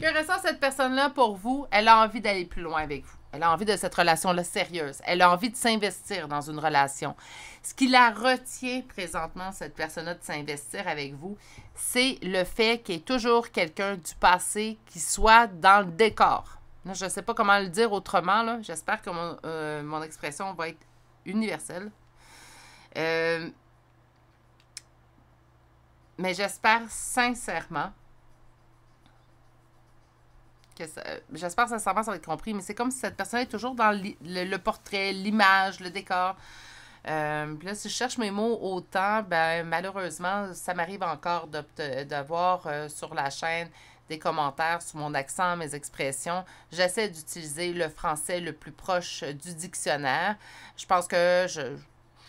Que ressent cette personne-là pour vous? Elle a envie d'aller plus loin avec vous. Elle a envie de cette relation-là sérieuse. Elle a envie de s'investir dans une relation. Ce qui la retient présentement, cette personne-là, de s'investir avec vous, c'est le fait qu'il y ait toujours quelqu'un du passé qui soit dans le décor. Je ne sais pas comment le dire autrement. J'espère que mon, euh, mon expression va être universelle. Euh, mais j'espère sincèrement que ça. J'espère sincèrement ça va être compris, mais c'est comme si cette personne est toujours dans le, portrait, l'image, le décor. Euh, là, si je cherche mes mots autant, ben malheureusement, ça m'arrive encore d'avoir euh, sur la chaîne des commentaires sur mon accent, mes expressions. J'essaie d'utiliser le français le plus proche du dictionnaire. Je pense que je,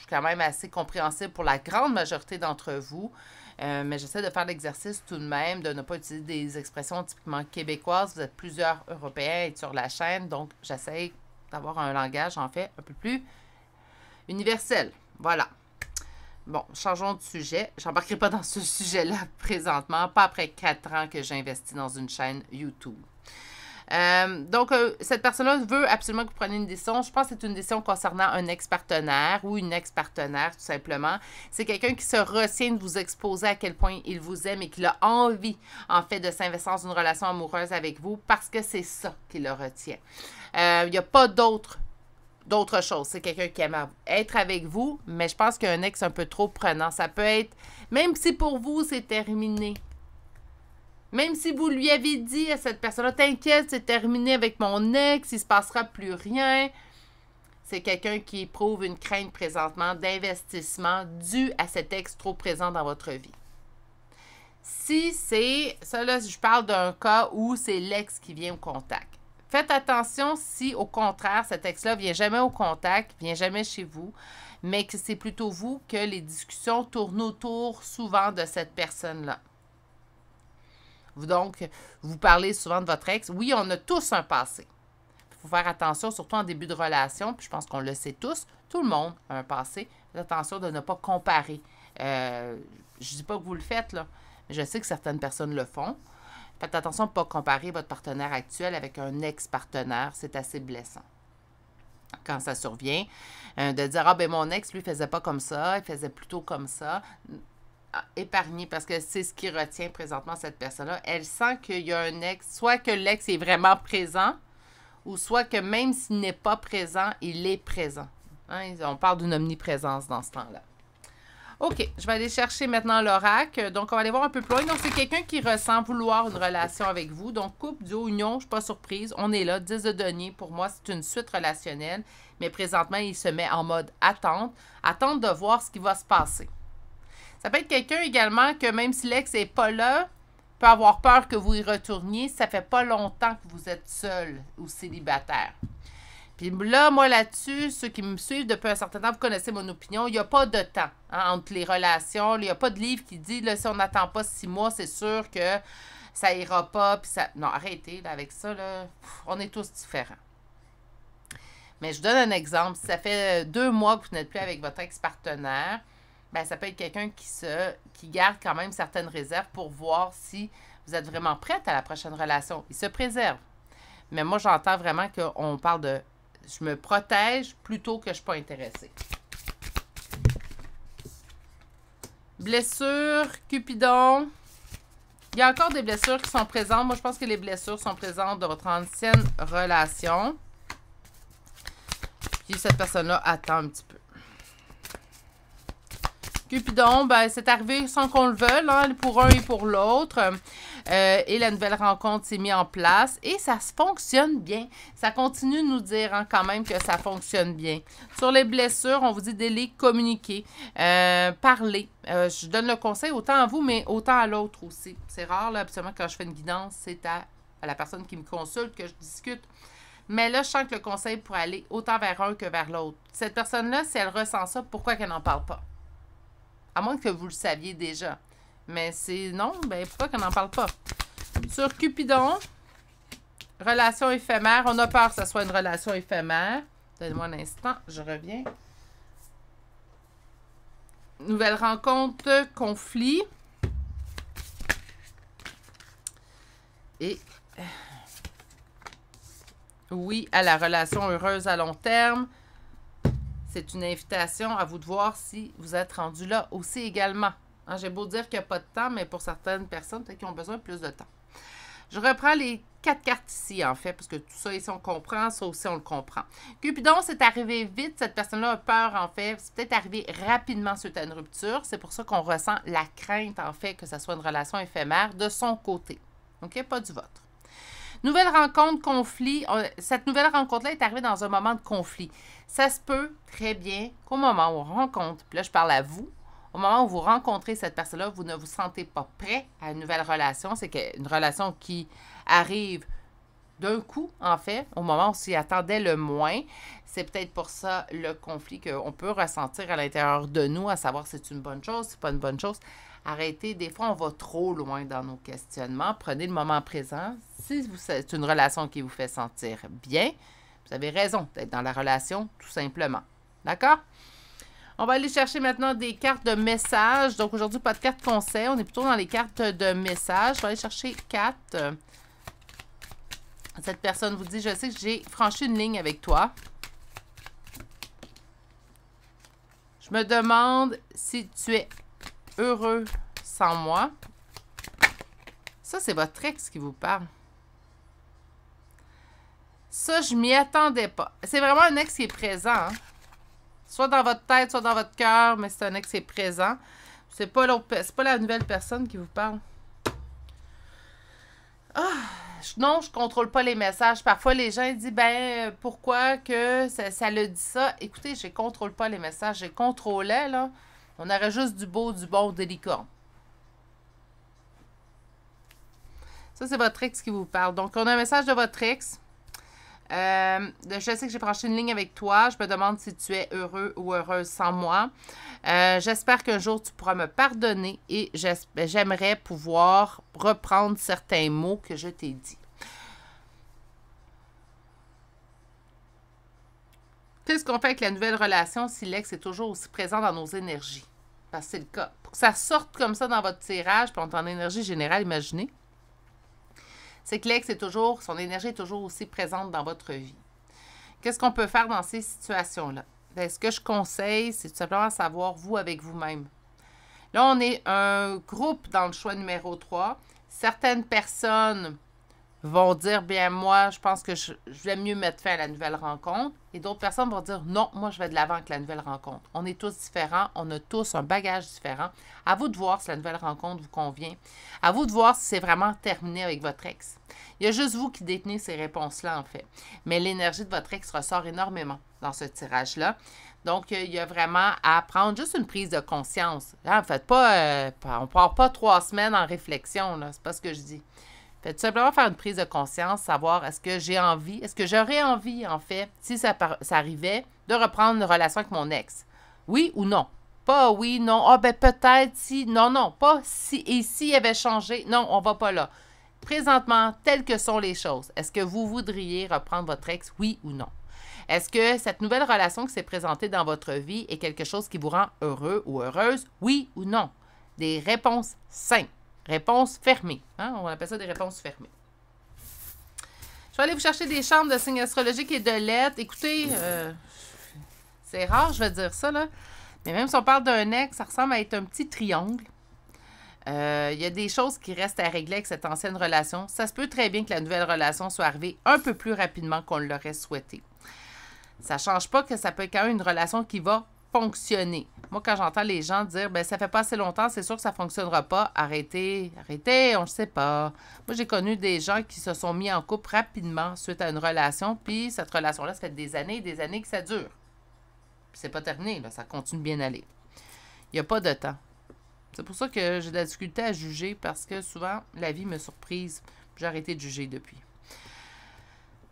quand même assez compréhensible pour la grande majorité d'entre vous. Euh, mais j'essaie de faire l'exercice tout de même, de ne pas utiliser des expressions typiquement québécoises. Vous êtes plusieurs Européens et sur la chaîne, donc j'essaie d'avoir un langage, en fait, un peu plus universel. Voilà. Bon, changeons de sujet. Je n'embarquerai pas dans ce sujet-là présentement, pas après quatre ans que j'ai investi dans une chaîne YouTube. Euh, donc, euh, cette personne-là veut absolument que vous preniez une décision. Je pense que c'est une décision concernant un ex-partenaire ou une ex-partenaire, tout simplement. C'est quelqu'un qui se retient de vous exposer à quel point il vous aime et qu'il a envie, en fait, de s'investir dans une relation amoureuse avec vous parce que c'est ça qui le retient. Euh, il n'y a pas d'autre chose C'est quelqu'un qui aime être avec vous, mais je pense qu'un ex un peu trop prenant, ça peut être, même si pour vous c'est terminé, même si vous lui avez dit à cette personne-là, t'inquiète, c'est terminé avec mon ex, il se passera plus rien. C'est quelqu'un qui éprouve une crainte présentement d'investissement dû à cet ex trop présent dans votre vie. Si c'est, ça là, je parle d'un cas où c'est l'ex qui vient au contact. Faites attention si, au contraire, cet ex-là vient jamais au contact, vient jamais chez vous, mais que c'est plutôt vous que les discussions tournent autour souvent de cette personne-là. Donc, vous parlez souvent de votre ex. Oui, on a tous un passé. Il faut faire attention, surtout en début de relation, puis je pense qu'on le sait tous, tout le monde a un passé. Faites attention de ne pas comparer. Je euh, je dis pas que vous le faites, là. Je sais que certaines personnes le font. Faites attention de ne pas comparer votre partenaire actuel avec un ex-partenaire. C'est assez blessant quand ça survient, euh, de dire Ah, ben mon ex, lui, faisait pas comme ça, il faisait plutôt comme ça épargné parce que c'est ce qui retient présentement cette personne-là. Elle sent qu'il y a un ex, soit que l'ex est vraiment présent, ou soit que même s'il n'est pas présent, il est présent. Hein, on parle d'une omniprésence dans ce temps-là. OK, je vais aller chercher maintenant l'oracle. Donc, on va aller voir un peu plus loin. Donc, c'est quelqu'un qui ressent vouloir une relation avec vous. Donc, coupe duo, union, je ne suis pas surprise. On est là, 10 de denier. Pour moi, c'est une suite relationnelle. Mais présentement, il se met en mode attente. Attente de voir ce qui va se passer. Ça peut être quelqu'un également que même si l'ex n'est pas là, peut avoir peur que vous y retourniez. Ça fait pas longtemps que vous êtes seul ou célibataire. Puis là, moi là-dessus, ceux qui me suivent depuis un certain temps, vous connaissez mon opinion, il n'y a pas de temps hein, entre les relations. Il n'y a pas de livre qui dit, là, si on n'attend pas six mois, c'est sûr que ça ira pas. Puis ça... Non, arrêtez avec ça, là, on est tous différents. Mais je donne un exemple. ça fait deux mois que vous n'êtes plus avec votre ex-partenaire, ben, ça peut être quelqu'un qui, se, qui garde quand même certaines réserves pour voir si vous êtes vraiment prête à la prochaine relation. Il se préserve. Mais moi, j'entends vraiment qu'on parle de je me protège plutôt que je ne suis pas intéressée. Blessure, Cupidon. Il y a encore des blessures qui sont présentes. Moi, je pense que les blessures sont présentes de votre ancienne relation. Puis cette personne-là attend un petit peu. Cupidon, ben, c'est arrivé sans qu'on le veuille, hein, pour un et pour l'autre. Euh, et la nouvelle rencontre s'est mise en place et ça se fonctionne bien. Ça continue de nous dire hein, quand même que ça fonctionne bien. Sur les blessures, on vous dit d'aller communiquer, euh, parler. Euh, je donne le conseil autant à vous, mais autant à l'autre aussi. C'est rare, là, absolument, quand je fais une guidance, c'est à, la personne qui me consulte que je discute. Mais là, je sens que le conseil pour aller autant vers un que vers l'autre. Cette personne-là, si elle ressent ça, pourquoi qu'elle n'en parle pas? À moins que vous le saviez déjà. Mais c'est non, ben pourquoi qu'on n'en parle pas? Sur Cupidon, relation éphémère. On a peur que ce soit une relation éphémère. donne moi un instant, je reviens. Nouvelle rencontre, conflit. Et euh, oui à la relation heureuse à long terme c'est une invitation à vous de voir si vous êtes rendu là aussi également. Hein, j'ai beau dire qu'il n'y a pas de temps, mais pour certaines personnes, peut-être qu'ils ont besoin de plus de temps. Je reprends les quatre cartes ici, en fait, parce que tout ça ici, on comprend, ça aussi, on le comprend. Cupidon, c'est arrivé vite. Cette personne-là a peur, en fait. C'est peut-être arrivé rapidement suite une rupture. C'est pour ça qu'on ressent la crainte, en fait, que ce soit une relation éphémère de son côté. OK? Pas du vôtre. Nouvelle rencontre, conflit. Euh, cette nouvelle rencontre-là est arrivée dans un moment de conflit. Ça se peut très bien qu'au moment où on rencontre, puis là je parle à vous, au moment où vous rencontrez cette personne-là, vous ne vous sentez pas prêt à une nouvelle relation. C'est une relation qui arrive d'un coup, en fait, au moment où on s'y attendait le moins. C'est peut-être pour ça le conflit qu'on peut ressentir à l'intérieur de nous, à savoir si c'est une bonne chose, si c'est pas une bonne chose. Arrêtez, des fois, on va trop loin dans nos questionnements. Prenez le moment présent. Si c'est une relation qui vous fait sentir bien, vous avez raison d'être dans la relation, tout simplement. D'accord? On va aller chercher maintenant des cartes de messages. Donc aujourd'hui, pas de cartes conseils. On est plutôt dans les cartes de messages. Je vais aller chercher quatre. Cette personne vous dit, je sais que j'ai franchi une ligne avec toi. Je me demande si tu es heureux sans moi. Ça, c'est votre ex qui vous parle. Ça, je m'y attendais pas. C'est vraiment un ex qui est présent. Hein. Soit dans votre tête, soit dans votre cœur, mais c'est un ex qui est présent. C'est pas pas la nouvelle personne qui vous parle. Ah, je, non, je contrôle pas les messages. Parfois, les gens disent ben euh, pourquoi que ça, le dit ça. Écoutez, je contrôle pas les messages. Je contrôlais là. On aurait juste du beau, du bon, délicat. Ça, c'est votre ex qui vous parle. Donc, on a un message de votre ex. Euh, je sais que j'ai franchi une ligne avec toi. Je me demande si tu es heureux ou heureuse sans moi. Euh, j'espère qu'un jour tu pourras me pardonner et ben, j'aimerais pouvoir reprendre certains mots que je t'ai dit. Qu'est-ce qu'on fait avec la nouvelle relation si l'ex est toujours aussi présent dans nos énergies? Parce que c'est le cas. Pour que ça sorte comme ça dans votre tirage, puis en énergie générale, imaginez c'est que l'ex toujours, son énergie est toujours aussi présente dans votre vie. Qu'est-ce qu'on peut faire dans ces situations-là? Ben, ce que je conseille, c'est tout simplement savoir vous avec vous-même. Là, on est un groupe dans le choix numéro 3. Certaines personnes vont dire bien moi je pense que je, vais mieux mettre fin à la nouvelle rencontre et d'autres personnes vont dire non moi je vais de l'avant avec la nouvelle rencontre. On est tous différents, on a tous un bagage différent. À vous de voir si la nouvelle rencontre vous convient. À vous de voir si c'est vraiment terminé avec votre ex. Il y a juste vous qui détenez ces réponses-là en fait. Mais l'énergie de votre ex ressort énormément dans ce tirage-là. Donc, euh, il y a vraiment à prendre juste une prise de conscience. Là, en fait, pas, euh, on ne part pas trois semaines en réflexion, c'est pas ce que je dis tout simplement faire une prise de conscience, savoir est-ce que j'ai envie, est-ce que j'aurais envie, en fait, si ça, arrivait, de reprendre une relation avec mon ex. Oui ou non? Pas oui, non. Ah, ben peut-être si. Non, non, pas si. Et s'il avait changé? Non, on va pas là. Présentement, telles que sont les choses, est-ce que vous voudriez reprendre votre ex, oui ou non? Est-ce que cette nouvelle relation qui s'est présentée dans votre vie est quelque chose qui vous rend heureux ou heureuse, oui ou non? Des réponses simples. Réponse fermée. Hein? On appelle ça des réponses fermées. Je vais aller vous chercher des chambres de signes astrologiques et de lettres. Écoutez, euh, c'est rare, je vais dire ça, là. Mais même si on parle d'un ex, ça ressemble à être un petit triangle. Euh, il y a des choses qui restent à régler avec cette ancienne relation. Ça se peut très bien que la nouvelle relation soit arrivée un peu plus rapidement qu'on l'aurait souhaité. Ça ne change pas que ça peut être quand même une relation qui va fonctionner. Moi, quand j'entends les gens dire, ben ça fait pas assez longtemps, c'est sûr que ça fonctionnera pas, arrêtez, arrêtez, on ne sait pas. Moi, j'ai connu des gens qui se sont mis en couple rapidement suite à une relation, puis cette relation-là, ça fait des années et des années que ça dure. Puis c'est pas terminé, là, ça continue bien aller. Il n'y a pas de temps. C'est pour ça que j'ai de la difficulté à juger, parce que souvent, la vie me surprise, j'ai arrêté de juger depuis.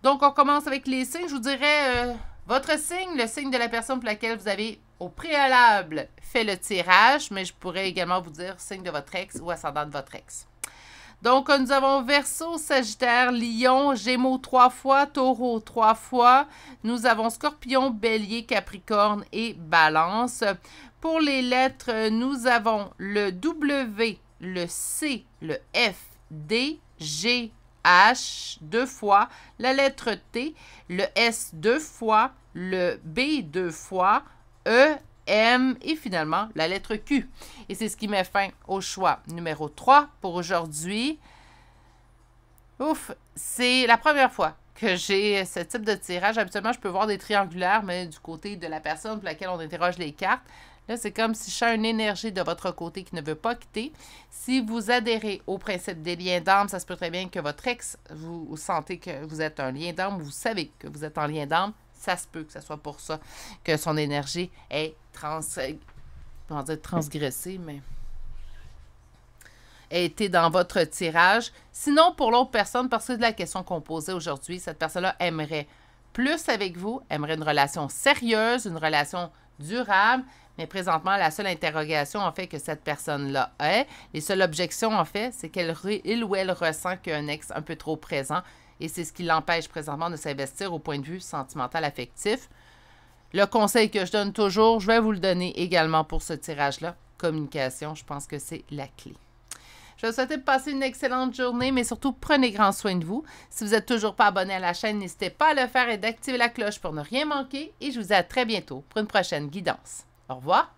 Donc, on commence avec les signes, je vous dirais... Euh, votre signe, le signe de la personne pour laquelle vous avez au préalable fait le tirage, mais je pourrais également vous dire signe de votre ex ou ascendant de votre ex. Donc, nous avons Verseau, Sagittaire, Lion, Gémeaux trois fois, Taureau trois fois. Nous avons Scorpion, Bélier, Capricorne et Balance. Pour les lettres, nous avons le W, le C, le F, D, G, H deux fois, la lettre T, le S deux fois, le B deux fois, E, M et finalement la lettre Q. Et c'est ce qui met fin au choix numéro 3 pour aujourd'hui. Ouf, c'est la première fois que j'ai ce type de tirage. Habituellement, je peux voir des triangulaires, mais du côté de la personne pour laquelle on interroge les cartes. Là, c'est comme si je une énergie de votre côté qui ne veut pas quitter. Si vous adhérez au principe des liens d'âme, ça se peut très bien que votre ex, vous, sentez que vous êtes un lien d'âme, vous savez que vous êtes en lien d'âme, ça se peut que ce soit pour ça que son énergie est trans... transgressée, mais a été dans votre tirage. Sinon, pour l'autre personne, parce que de la question qu'on posait aujourd'hui, cette personne-là aimerait plus avec vous, aimerait une relation sérieuse, une relation durable, mais présentement, la seule interrogation en fait que cette personne-là est, les seules objections en fait, c'est qu'elle ou elle ressent qu'un ex un peu trop présent et c'est ce qui l'empêche présentement de s'investir au point de vue sentimental affectif. Le conseil que je donne toujours, je vais vous le donner également pour ce tirage-là. Communication, je pense que c'est la clé. Je vous souhaite de passer une excellente journée, mais surtout prenez grand soin de vous. Si vous n'êtes toujours pas abonné à la chaîne, n'hésitez pas à le faire et d'activer la cloche pour ne rien manquer. Et je vous dis à très bientôt pour une prochaine guidance. Au revoir.